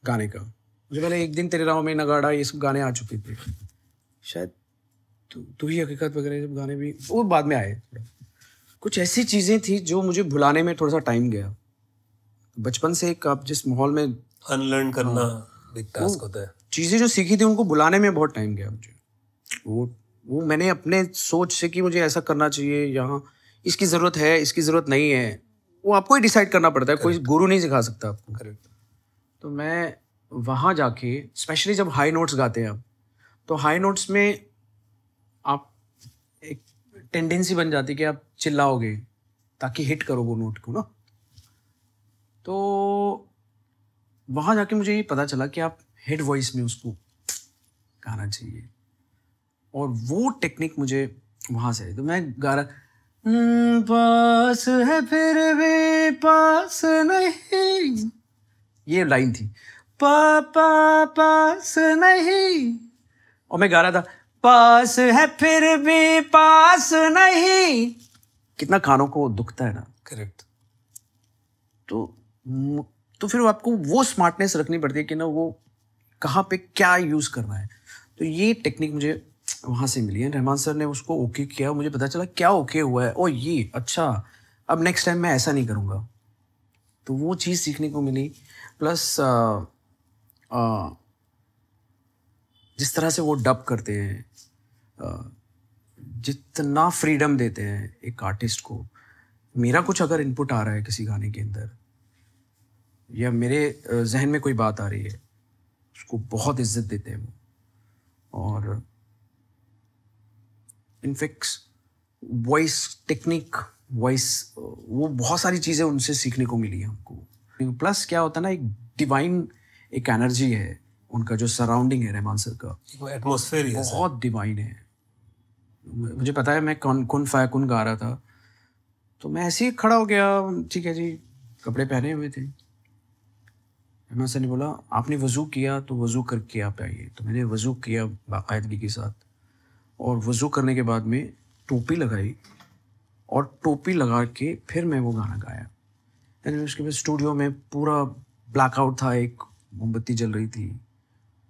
गाने का मुझे पहले एक दिन तेरे राव में नगाड़ा ये सब गाने आ चुके थे शायद तू तु, ही हकीकत वगैरह सब गाने भी वो बाद में आए कुछ ऐसी चीज़ें थी जो मुझे भुलाने में थोड़ा सा टाइम गया बचपन से एक आप जिस माहौल में अनलर्न करना बिग हाँ। टास्क होता है चीज़ें जो सीखी थी उनको बुलाने में बहुत टाइम गया मुझे वो वो मैंने अपने सोच से कि मुझे ऐसा करना चाहिए यहाँ इसकी ज़रूरत है इसकी ज़रूरत नहीं है वो आपको ही डिसाइड करना पड़ता है Correct. कोई गुरु नहीं सिखा सकता आपको करेक्ट तो मैं वहाँ जाके स्पेशली जब हाई नोट्स गाते हैं आप तो हाई नोट्स में आप एक टेंडेंसी बन जाती है कि आप चिल्लाओगे ताकि हिट करो वो नोट को ना तो वहाँ जाके मुझे ये पता चला कि आप हेड वॉइस में उसको गाना चाहिए और वो टेक्निक मुझे वहाँ से तो मैं गा रहा हम्म, पास है फिर भी पास नहीं ये लाइन थी पा पास नहीं और मैं गा रहा था पास है फिर भी पास नहीं कितना कानों को दुखता है ना करेक्ट तो तो फिर आपको वो स्मार्टनेस रखनी पड़ती है कि ना वो कहाँ पे क्या यूज़ करना है तो ये टेक्निक मुझे वहाँ से मिली है रहमान सर ने उसको ओके किया मुझे पता चला क्या ओके हुआ है ओ ये अच्छा अब नेक्स्ट टाइम मैं ऐसा नहीं करूँगा तो वो चीज़ सीखने को मिली प्लस आ, आ, जिस तरह से वो डब करते हैं जितना फ्रीडम देते हैं एक आर्टिस्ट को मेरा कुछ अगर इनपुट आ रहा है किसी गाने के अंदर या मेरे जहन में कोई बात आ रही है उसको बहुत इज्जत देते हैं वो और इनफेक्ट वॉइस टेक्निक वॉइस वो बहुत सारी चीज़ें उनसे सीखने को मिली है हमको प्लस क्या होता है ना एक डिवाइन एक एनर्जी है उनका जो सराउंडिंग है रहमान सर का एटमोसफेयर बहुत डिवाइन है मुझे पता है मैं कौन कौन फायकुन गा रहा था तो मैं ऐसे ही खड़ा हो गया ठीक है जी कपड़े पहने हुए थे मसा ने बोला आपने वज़ू किया तो वज़ू करके आप आइए तो मैंने वज़ू किया बाकायदगी के साथ और वज़ू करने के बाद में टोपी लगाई और टोपी लगा के फिर मैं वो गाना गाया यानी उसके बाद स्टूडियो में पूरा ब्लैकआउट था एक मोमबत्ती जल रही थी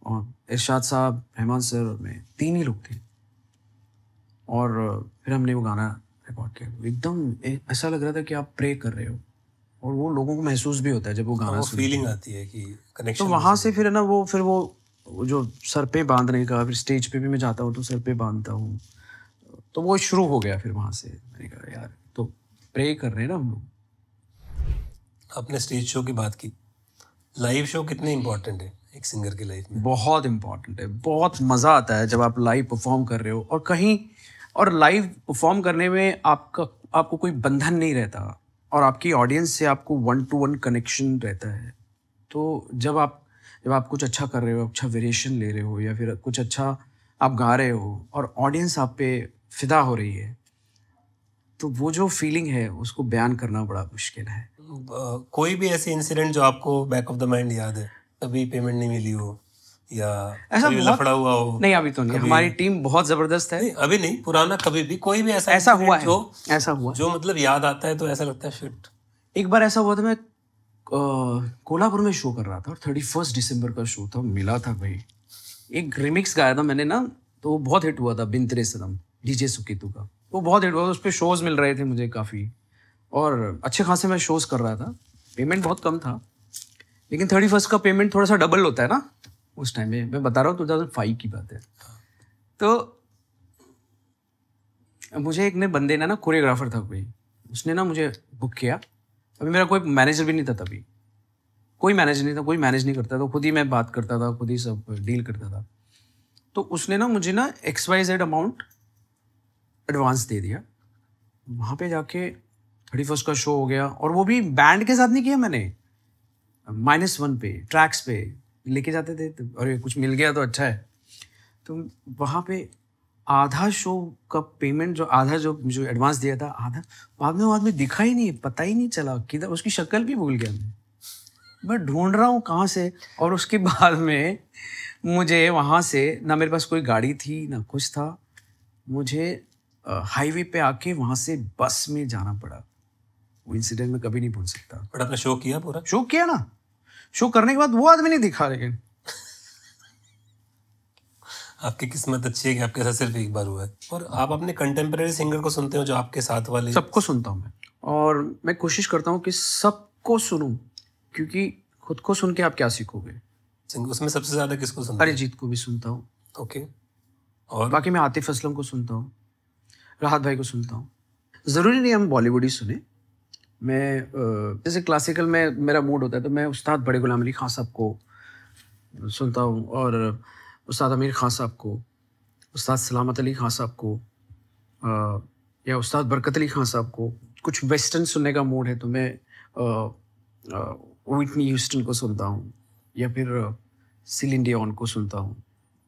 और इरशाद साहब रहमान सर और मैं तीन ही लोग थे और फिर हमने वो गाना रिकॉर्ड किया एकदम ऐसा लग रहा था कि आप प्रे कर रहे हो और वो लोगों को महसूस भी होता है जब वो तो गाना वो फीलिंग आती है कि कनेक्शन तो वहाँ से फिर है ना वो फिर वो जो सर पे बांधने का फिर स्टेज पे भी मैं जाता हूँ तो सर पे बांधता हूँ तो वो शुरू हो गया फिर वहाँ से मैंने कहा यार तो प्रे कर रहे हैं ना हम लोग आपने स्टेज शो की बात की लाइव शो कितने इम्पोर्टेंट है एक सिंगर की लाइफ में बहुत इम्पोर्टेंट है बहुत मज़ा आता है जब आप लाइव परफॉर्म कर रहे हो और कहीं और लाइव परफॉर्म करने में आपका आपको कोई बंधन नहीं रहता और आपकी ऑडियंस से आपको वन टू वन कनेक्शन रहता है तो जब आप जब आप कुछ अच्छा कर रहे हो अच्छा वेरिएशन ले रहे हो या फिर कुछ अच्छा आप गा रहे हो और ऑडियंस आप पे फिदा हो रही है तो वो जो फीलिंग है उसको बयान करना बड़ा मुश्किल है कोई भी ऐसे इंसिडेंट जो आपको बैक ऑफ द माइंड याद है अभी पेमेंट नहीं मिली हो या ऐसा लफड़ा हुआ हो नहीं अभी तो नहीं हमारी टीम बहुत जबरदस्त है नहीं, अभी नहीं पुराना कभी भी कोई भी ऐसा ऐसा हुआ जो ऐसा हुआ जो मतलब याद आता है तो ऐसा लगता है शिट एक बार ऐसा हुआ था मैं कोल्हापुर में शो कर रहा था और थर्टी फर्स्ट दिसंबर का शो था मिला था भाई एक रिमिक्स गाया था मैंने ना तो वो बहुत हिट हुआ था बिनतरे सदम डीजे सुकेतु का वो बहुत हिट हुआ था उस पर शोज़ मिल रहे थे मुझे काफ़ी और अच्छे खासे मैं शोज़ कर रहा था पेमेंट बहुत कम था लेकिन थर्टी फर्स्ट का पेमेंट थोड़ा सा डबल होता है ना उस टाइम में मैं बता रहा हूँ टू थाउजेंड फाइव की बात है तो मुझे एक ने बंदे ना ना कोरियोग्राफर था कोई उसने ना मुझे बुक किया अभी मेरा कोई मैनेजर भी नहीं था तभी कोई मैनेजर नहीं था कोई मैनेज नहीं करता था खुद ही मैं बात करता था खुद ही सब डील करता था तो उसने ना मुझे ना X Y Z amount advance दे दिया वहाँ पे जाके थर्टी फर्स्ट का शो हो गया और वो भी बैंड के साथ नहीं किया मैंने माइनस वन पे ट्रैक्स पे लेके जाते थे तो अरे कुछ मिल गया तो अच्छा है तो वहाँ पे आधा शो का पेमेंट जो आधा जो जो एडवांस दिया था आधा बाद में बाद में दिखा ही नहीं पता ही नहीं चला किधर उसकी शक्ल भी भूल गया मैं मैं ढूंढ रहा हूँ कहाँ से और उसके <laughs> बाद में मुझे वहाँ से ना मेरे पास कोई गाड़ी थी ना कुछ था मुझे हाईवे पे आके वहाँ से बस में जाना पड़ा वो इंसिडेंट में कभी नहीं भूल सकता बट आपने शो किया पूरा शो किया ना शो करने के बाद वो आदमी नहीं दिखा लेकिन आपकी किस्मत अच्छी है कि आपके साथ सिर्फ एक बार हुआ है और आप अपने कंटेम्प्रेरी सिंगर को सुनते हो जो आपके साथ वाले सबको सुनता हूँ मैं और मैं कोशिश करता हूँ कि सबको सुनूँ क्योंकि खुद को सुन के आप क्या सीखोगे उसमें सबसे ज़्यादा किसको सुनते अरिजीत को भी सुनता हूँ ओके और बाकी मैं आतिफ असलम को सुनता हूँ राहत भाई को सुनता हूँ ज़रूरी नहीं हम बॉलीवुड ही सुने मैं जैसे क्लासिकल में मेरा मूड होता है तो मैं उस्ताद बड़े गुलाम अली खां साहब को सुनता हूँ और उस्ताद अमीर ख़ान साहब को उस्ताद सलामत अली खां साहब को या उस्ताद बरकत अली खां साहब को कुछ वेस्टर्न सुनने का मूड है तो मैं विटनी ह्यूस्टन को सुनता हूँ या फिर सिलिन को सुनता हूँ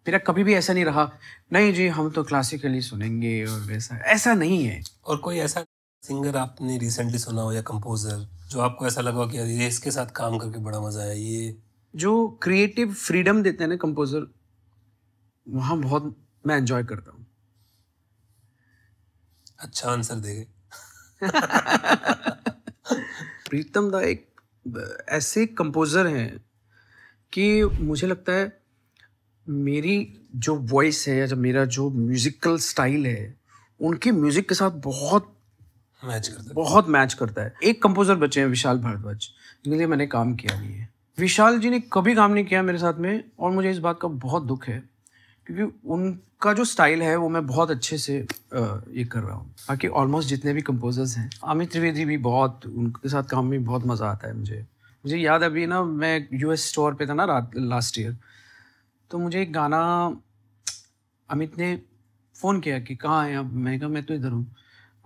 मेरा कभी भी ऐसा नहीं रहा नहीं जी हम तो क्लासिकली सुनेंगे और वैसा ऐसा नहीं है और कोई ऐसा सिंगर आपने रिसेंटली सुना हो या कंपोजर जो आपको ऐसा लगा कि ये इसके साथ काम करके बड़ा मजा आया ये जो क्रिएटिव फ्रीडम देते हैं ना कंपोजर वहाँ बहुत मैं एंजॉय करता हूँ अच्छा आंसर दे <laughs> प्रीतम दा एक ऐसे कंपोजर हैं कि मुझे लगता है मेरी जो वॉइस है या मेरा जो म्यूजिकल स्टाइल है उनके म्यूज़िक के साथ बहुत मैच करता है बहुत मैच करता है एक कंपोजर बचे हैं विशाल भारद्वाज जिनके लिए मैंने काम किया नहीं है विशाल जी ने कभी काम नहीं किया मेरे साथ में और मुझे इस बात का बहुत दुख है क्योंकि उनका जो स्टाइल है वो मैं बहुत अच्छे से ये कर रहा हूँ बाकी ऑलमोस्ट जितने भी कंपोजर्स हैं अमित त्रिवेदी भी बहुत उनके साथ काम में बहुत मज़ा आता है मुझे मुझे याद अभी ना मैं यू एस स्टोर पे था ना रात लास्ट ईयर तो मुझे एक गाना अमित ने फ़ोन किया कि कहाँ है अब मैं कहा मैं तो इधर हूँ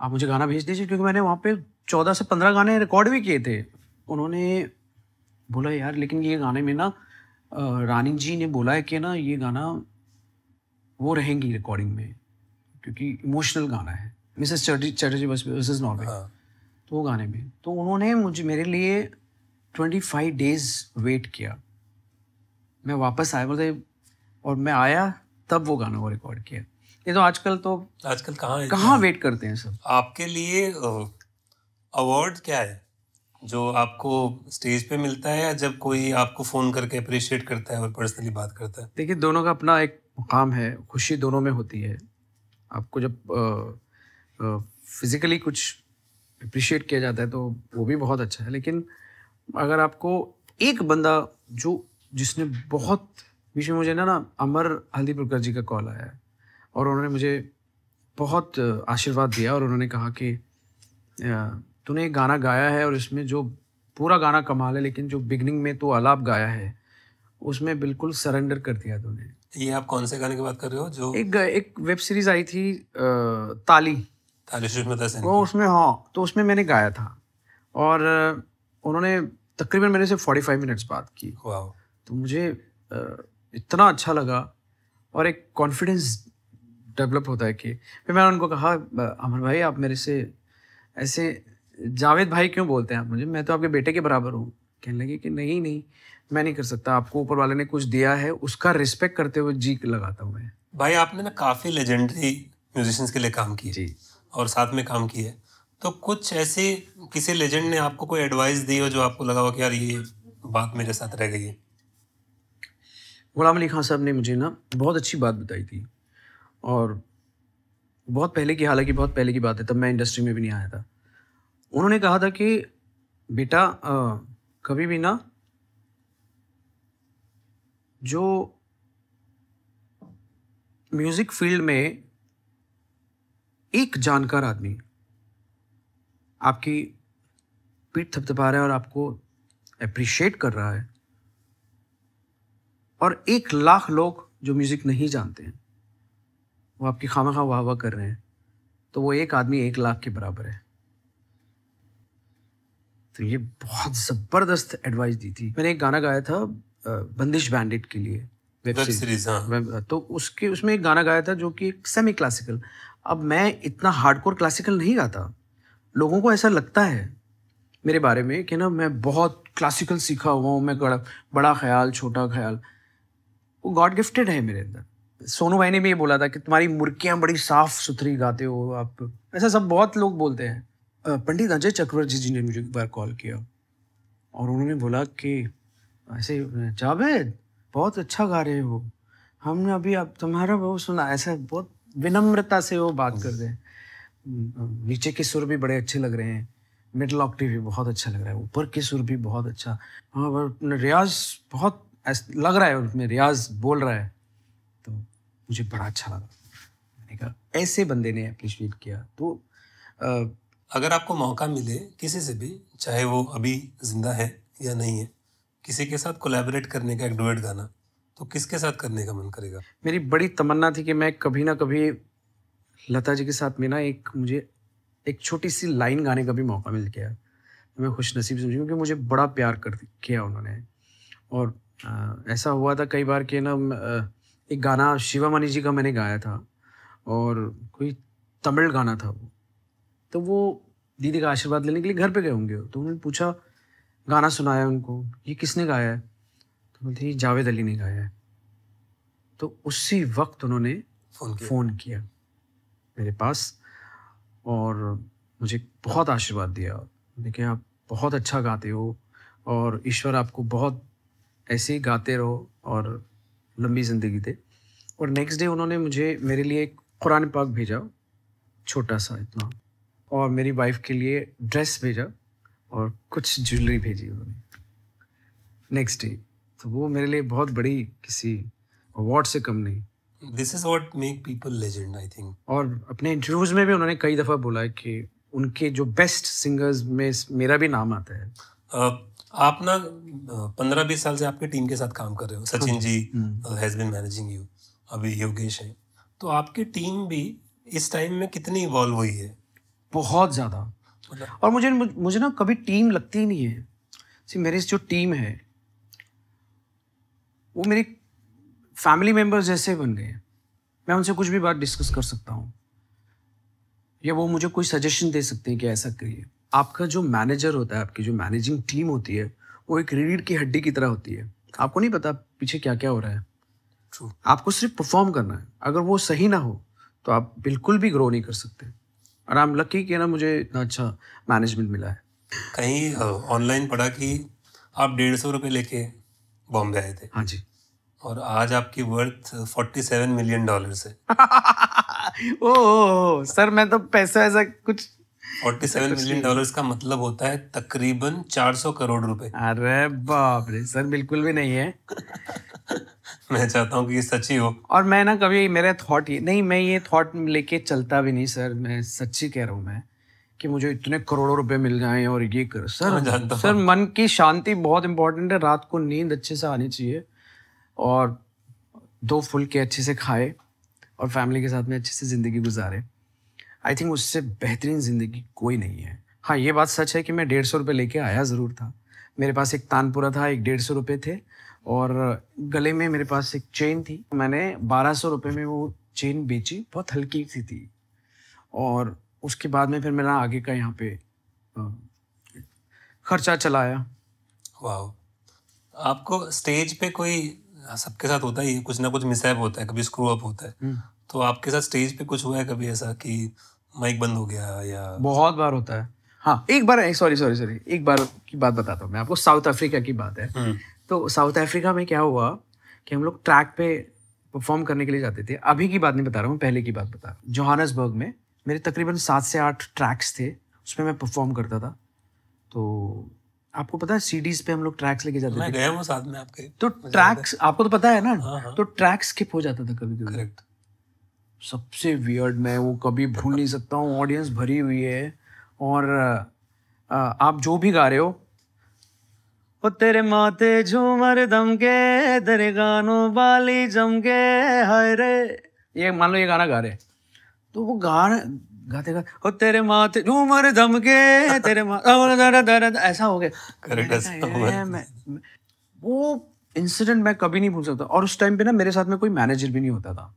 आप मुझे गाना भेज दीजिए क्योंकि मैंने वहाँ पे चौदह से पंद्रह गाने रिकॉर्ड भी किए थे उन्होंने बोला यार लेकिन ये गाने में ना रानी जी ने बोला है कि ना ये गाना वो रहेंगी रिकॉर्डिंग में क्योंकि इमोशनल गाना है मिसेस चटर्जी बस वर्सेस नॉर्वे हाँ। तो वो गाने में तो उन्होंने मुझे मेरे लिए ट्वेंटी फाइव डेज वेट किया मैं वापस आया बोलते और मैं आया तब वो गाना वो रिकॉर्ड किया ये तो आजकल तो आजकल कहाँ कहाँ वेट करते हैं सब आपके लिए अवार्ड क्या है जो आपको स्टेज पे मिलता है या जब कोई आपको फ़ोन करके अप्रिशिएट करता है और पर्सनली बात करता है देखिए दोनों का अपना एक मुकाम है खुशी दोनों में होती है आपको जब फिज़िकली कुछ अप्रिशिएट किया जाता है तो वो भी बहुत अच्छा है लेकिन अगर आपको एक बंदा जो जिसने बहुत बीच में मुझे ना ना अमर हल्दीपुरकर जी का कॉल आया है और उन्होंने मुझे बहुत आशीर्वाद दिया और उन्होंने कहा कि तूने एक गाना गाया है और इसमें जो पूरा गाना कमाल है लेकिन जो बिगनिंग में तो अलाप गाया है उसमें बिल्कुल सरेंडर कर दिया तूने ये आप कौन से गाने की बात कर रहे हो जो एक एक वेब सीरीज आई थी ताली ताली वो उसमें हाँ तो उसमें मैंने गाया था और उन्होंने तकरीबन मैंने से फोर्टी फाइव मिनट्स बात की तो मुझे इतना अच्छा लगा और एक कॉन्फिडेंस डेवलप होता है कि फिर मैंने उनको कहा अमर भाई आप मेरे से ऐसे जावेद भाई क्यों बोलते हैं आप मुझे मैं तो आपके बेटे के बराबर हूँ कहने लगे कि नहीं नहीं मैं नहीं कर सकता आपको ऊपर वाले ने कुछ दिया है उसका रिस्पेक्ट करते हुए जी लगाता हूँ मैं भाई आपने ना काफ़ी लेजेंडरी म्यूजिशंस के लिए काम की जी और साथ में काम है तो कुछ ऐसे किसी लेजेंड ने आपको कोई एडवाइस दी हो जो आपको लगा हो कि यार ये बात मेरे साथ रह गई है गुलाम अली खान साहब ने मुझे ना बहुत अच्छी बात बताई थी और बहुत पहले की हालांकि बहुत पहले की बात है तब मैं इंडस्ट्री में भी नहीं आया था उन्होंने कहा था कि बेटा कभी भी ना जो म्यूज़िक फील्ड में एक जानकार आदमी आपकी पीठ थपथपा रहा है और आपको अप्रिशिएट कर रहा है और एक लाख लोग जो म्यूज़िक नहीं जानते हैं वो आपकी खामा खा वाह वाह कर रहे हैं तो वो एक आदमी एक लाख के बराबर है तो ये बहुत ज़बरदस्त एडवाइस दी थी मैंने एक गाना गाया था बंदिश बैंडिट के लिए हाँ। तो उसके उसमें एक गाना गाया था जो कि एक सेमी क्लासिकल अब मैं इतना हार्डकोर क्लासिकल नहीं गाता लोगों को ऐसा लगता है मेरे बारे में कि ना मैं बहुत क्लासिकल सीखा हुआ हूँ मैं बड़ा ख्याल छोटा ख्याल वो गॉड गिफ्टेड है मेरे अंदर सोनू भाई ने भी ये बोला था कि तुम्हारी मुर्गियाँ बड़ी साफ सुथरी गाते हो आप ऐसा सब बहुत लोग बोलते हैं पंडित अजय चक्रवर्ती जी ने मुझे एक बार कॉल किया और उन्होंने बोला कि ऐसे जावेद बहुत अच्छा गा रहे हो हमने अभी आप तुम्हारा वो सुना ऐसा बहुत विनम्रता से वो बात कर रहे हैं नीचे के सुर भी बड़े अच्छे लग रहे हैं मिडल ऑक्टिव भी बहुत अच्छा लग रहा है ऊपर के सुर भी बहुत अच्छा हाँ रियाज बहुत लग रहा है उसमें रियाज बोल रहा है मुझे बड़ा अच्छा लगा मैंने कहा ऐसे बंदे ने अप्रिशिएट किया तो आ, अगर आपको मौका मिले किसी से भी चाहे वो अभी जिंदा है या नहीं है किसी के साथ कोलैबोरेट करने का एक डुएट गाना तो किसके साथ करने का मन करेगा मेरी बड़ी तमन्ना थी कि मैं कभी ना कभी लता जी के साथ में ना एक मुझे एक छोटी सी लाइन गाने का भी मौका मिल गया तो मैं खुश नसीब समझी क्योंकि मुझे बड़ा प्यार कर किया उन्होंने और आ, ऐसा हुआ था कई बार कि ना एक गाना शिवामणि जी का मैंने गाया था और कोई तमिल गाना था वो तो वो दीदी का आशीर्वाद लेने के लिए घर पे गए होंगे तो उन्होंने पूछा गाना सुनाया उनको ये किसने गाया है तो बोलते ये जावेद अली ने गाया है तो उसी वक्त उन्होंने फ़ोन फ़ोन किया मेरे पास और मुझे बहुत आशीर्वाद दिया देखिए आप बहुत अच्छा गाते हो और ईश्वर आपको बहुत ऐसे ही गाते रहो और लंबी ज़िंदगी दे और नेक्स्ट डे उन्होंने मुझे मेरे लिए एक कुरान पाक भेजा छोटा सा इतना और मेरी वाइफ के लिए ड्रेस भेजा और कुछ ज्वेलरी भेजी उन्होंने नेक्स्ट डे तो वो मेरे लिए बहुत बड़ी किसी अवार्ड से कम नहीं this is what make people legend I think और अपने इंटरव्यूज में भी उन्होंने कई दफ़ा बोला है कि उनके जो बेस्ट सिंगर्स में मेरा भी नाम आता है आप ना पंद्रह बीस साल से आपके टीम के साथ काम कर रहे हो Sachin ji has been managing you अभी योगेश है तो आपकी टीम भी इस टाइम में कितनी इवॉल्व हुई है बहुत ज़्यादा और मुझे मुझे ना कभी टीम लगती ही नहीं है सी मेरी जो टीम है वो मेरे फैमिली मेंबर्स जैसे बन गए हैं मैं उनसे कुछ भी बात डिस्कस कर सकता हूँ या वो मुझे कोई सजेशन दे सकते हैं कि ऐसा करिए आपका जो मैनेजर होता है आपकी जो मैनेजिंग टीम होती है वो एक रीढ़ की हड्डी की तरह होती है आपको नहीं पता पीछे क्या क्या हो रहा है True. आपको सिर्फ परफॉर्म करना है अगर वो सही ना हो तो आप बिल्कुल भी ग्रो नहीं कर सकते और आई एम लकी कि ना मुझे इतना अच्छा मैनेजमेंट मिला है कहीं ऑनलाइन पढ़ा कि आप डेढ़ सौ रुपये लेके बॉम्बे आए थे हाँ जी और आज आपकी worth forty seven million dollar है ओ, ओ, ओ सर मैं तो पैसा ऐसा कुछ फोर्टी सेवन मिलियन का मतलब होता है तकरीबन चार सौ करोड़ रुपए अरे बाप रे सर बिल्कुल भी नहीं है <laughs> मैं चाहता हूँ कि ये सच्ची हो और मैं ना कभी थॉट ये नहीं मैं ये थॉट लेके चलता भी नहीं सर मैं सच्ची कह रहा हूँ मैं कि मुझे इतने करोड़ों रुपए मिल जाए और ये कर सर सर मन की शांति बहुत इंपॉर्टेंट है रात को नींद अच्छे से आनी चाहिए और दो फुल के अच्छे से खाए और फैमिली के साथ में अच्छे से ज़िंदगी गुजारे आई थिंक उससे बेहतरीन ज़िंदगी कोई नहीं है हाँ ये बात सच है कि मैं डेढ़ सौ रुपये लेके आया ज़रूर था मेरे पास एक तानपुरा था एक डेढ़ सौ रुपये थे और गले में मेरे पास एक चेन थी मैंने बारह सौ रुपये में वो चेन बेची बहुत हल्की सी थी और उसके बाद में फिर मेरा आगे का यहाँ पे खर्चा चलाया वाह आपको स्टेज पे कोई सबके साथ होता ही कुछ ना कुछ मिसहैप होता है कभी स्क्रू अप होता है हम्म। तो आपके साथ स्टेज पे कुछ हुआ है कभी ऐसा कि माइक बंद हो गया या बहुत बार होता है हाँ एक बार सॉरी सॉरी सॉरी एक बार की बात बताता हूँ मैं आपको साउथ अफ्रीका की बात है हम्म। तो साउथ अफ्रीका में क्या हुआ कि हम लोग ट्रैक पे परफॉर्म करने के लिए जाते थे अभी की बात नहीं बता रहा हूँ पहले की बात बता रहा हूँ जोहानसबर्ग में मेरे तकरीबन सात से आठ ट्रैक्स थे उसमें मैं परफॉर्म करता था तो आपको पता है सीडीज पे हम लोग ट्रैक्स लेके जाते मैं थे गया साथ में आपके तो ट्रैक्स आपको तो पता है ना हाँ, हाँ. तो ट्रैक्स स्किप हो जाता था कभी कभी सबसे वियर्ड मैं वो कभी भूल नहीं सकता हूँ ऑडियंस भरी हुई है और आ, आप जो भी गा रहे हो ओ तेरे माते झूमर दम के तेरे गानों बाली जम के हाय रे ये मान लो ये गाना गा रहे तो वो गाने गाते गाते ओ तेरे माथे झूमर दम के तेरे माथे ऐसा हो गया वो इंसिडेंट मैं कभी नहीं भूल सकता और उस टाइम पे ना मेरे साथ में कोई मैनेजर भी नहीं होता था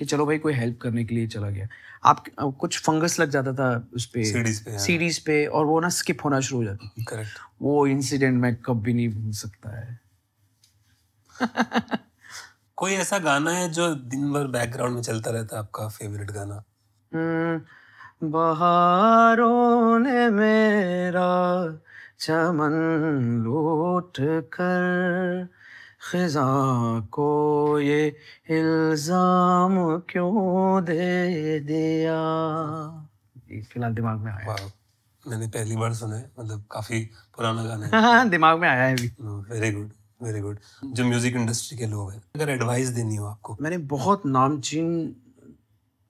कि चलो भाई कोई हेल्प करने के लिए चला गया आप कुछ फंगस लग जाता था उस पर सीरीज हाँ। पे और वो ना स्किप होना शुरू हो जाता था करेक्ट वो इंसिडेंट मैं कभी नहीं भूल सकता है <laughs> कोई ऐसा गाना है जो दिन भर बैकग्राउंड में चलता रहता है आपका फेवरेट गाना हम्म, बहारों ने मेरा चमन लूट कर खिजा को ये इल्ज़ाम क्यों दे दिया फिलहाल दिमाग में आया मैंने पहली बार सुना है मतलब काफ़ी पुराना गाना है हाँ, दिमाग में आया है अभी वेरी गुड वेरी गुड जो म्यूज़िक इंडस्ट्री के लोग हैं अगर एडवाइस देनी हो आपको मैंने बहुत नामचीन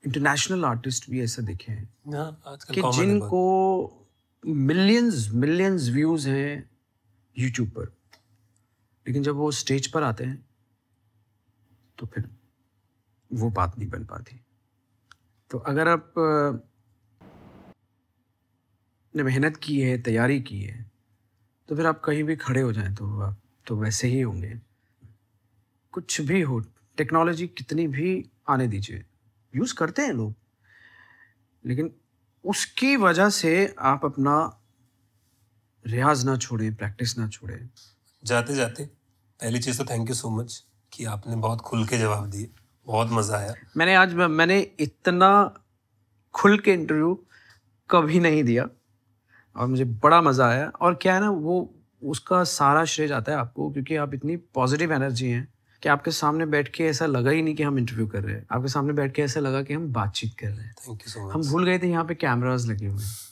इंटरनेशनल आर्टिस्ट भी ऐसे देखे हैं हाँ, कि जिनको मिलियंस मिलियंस व्यूज़ हैं यूट्यूब पर लेकिन जब वो स्टेज पर आते हैं तो फिर वो बात नहीं बन पाती तो अगर आप ने मेहनत की है तैयारी की है तो फिर आप कहीं भी खड़े हो जाएं तो आप तो वैसे ही होंगे कुछ भी हो टेक्नोलॉजी कितनी भी आने दीजिए यूज़ करते हैं लोग लेकिन उसकी वजह से आप अपना रियाज ना छोड़ें प्रैक्टिस ना छोड़ें जाते जाते पहली चीज़ तो थैंक यू सो मच कि आपने बहुत खुल के जवाब दिए बहुत मज़ा आया मैंने आज मैंने इतना खुल के इंटरव्यू कभी नहीं दिया और मुझे बड़ा मज़ा आया और क्या है ना वो उसका सारा श्रेय जाता है आपको क्योंकि आप इतनी पॉजिटिव एनर्जी हैं कि आपके सामने बैठ के ऐसा लगा ही नहीं कि हम इंटरव्यू कर रहे हैं आपके सामने बैठ के ऐसा लगा कि हम बातचीत कर रहे हैं थैंक यू सो मच हम भूल गए थे यहाँ पे कैमराज लगे हुए हैं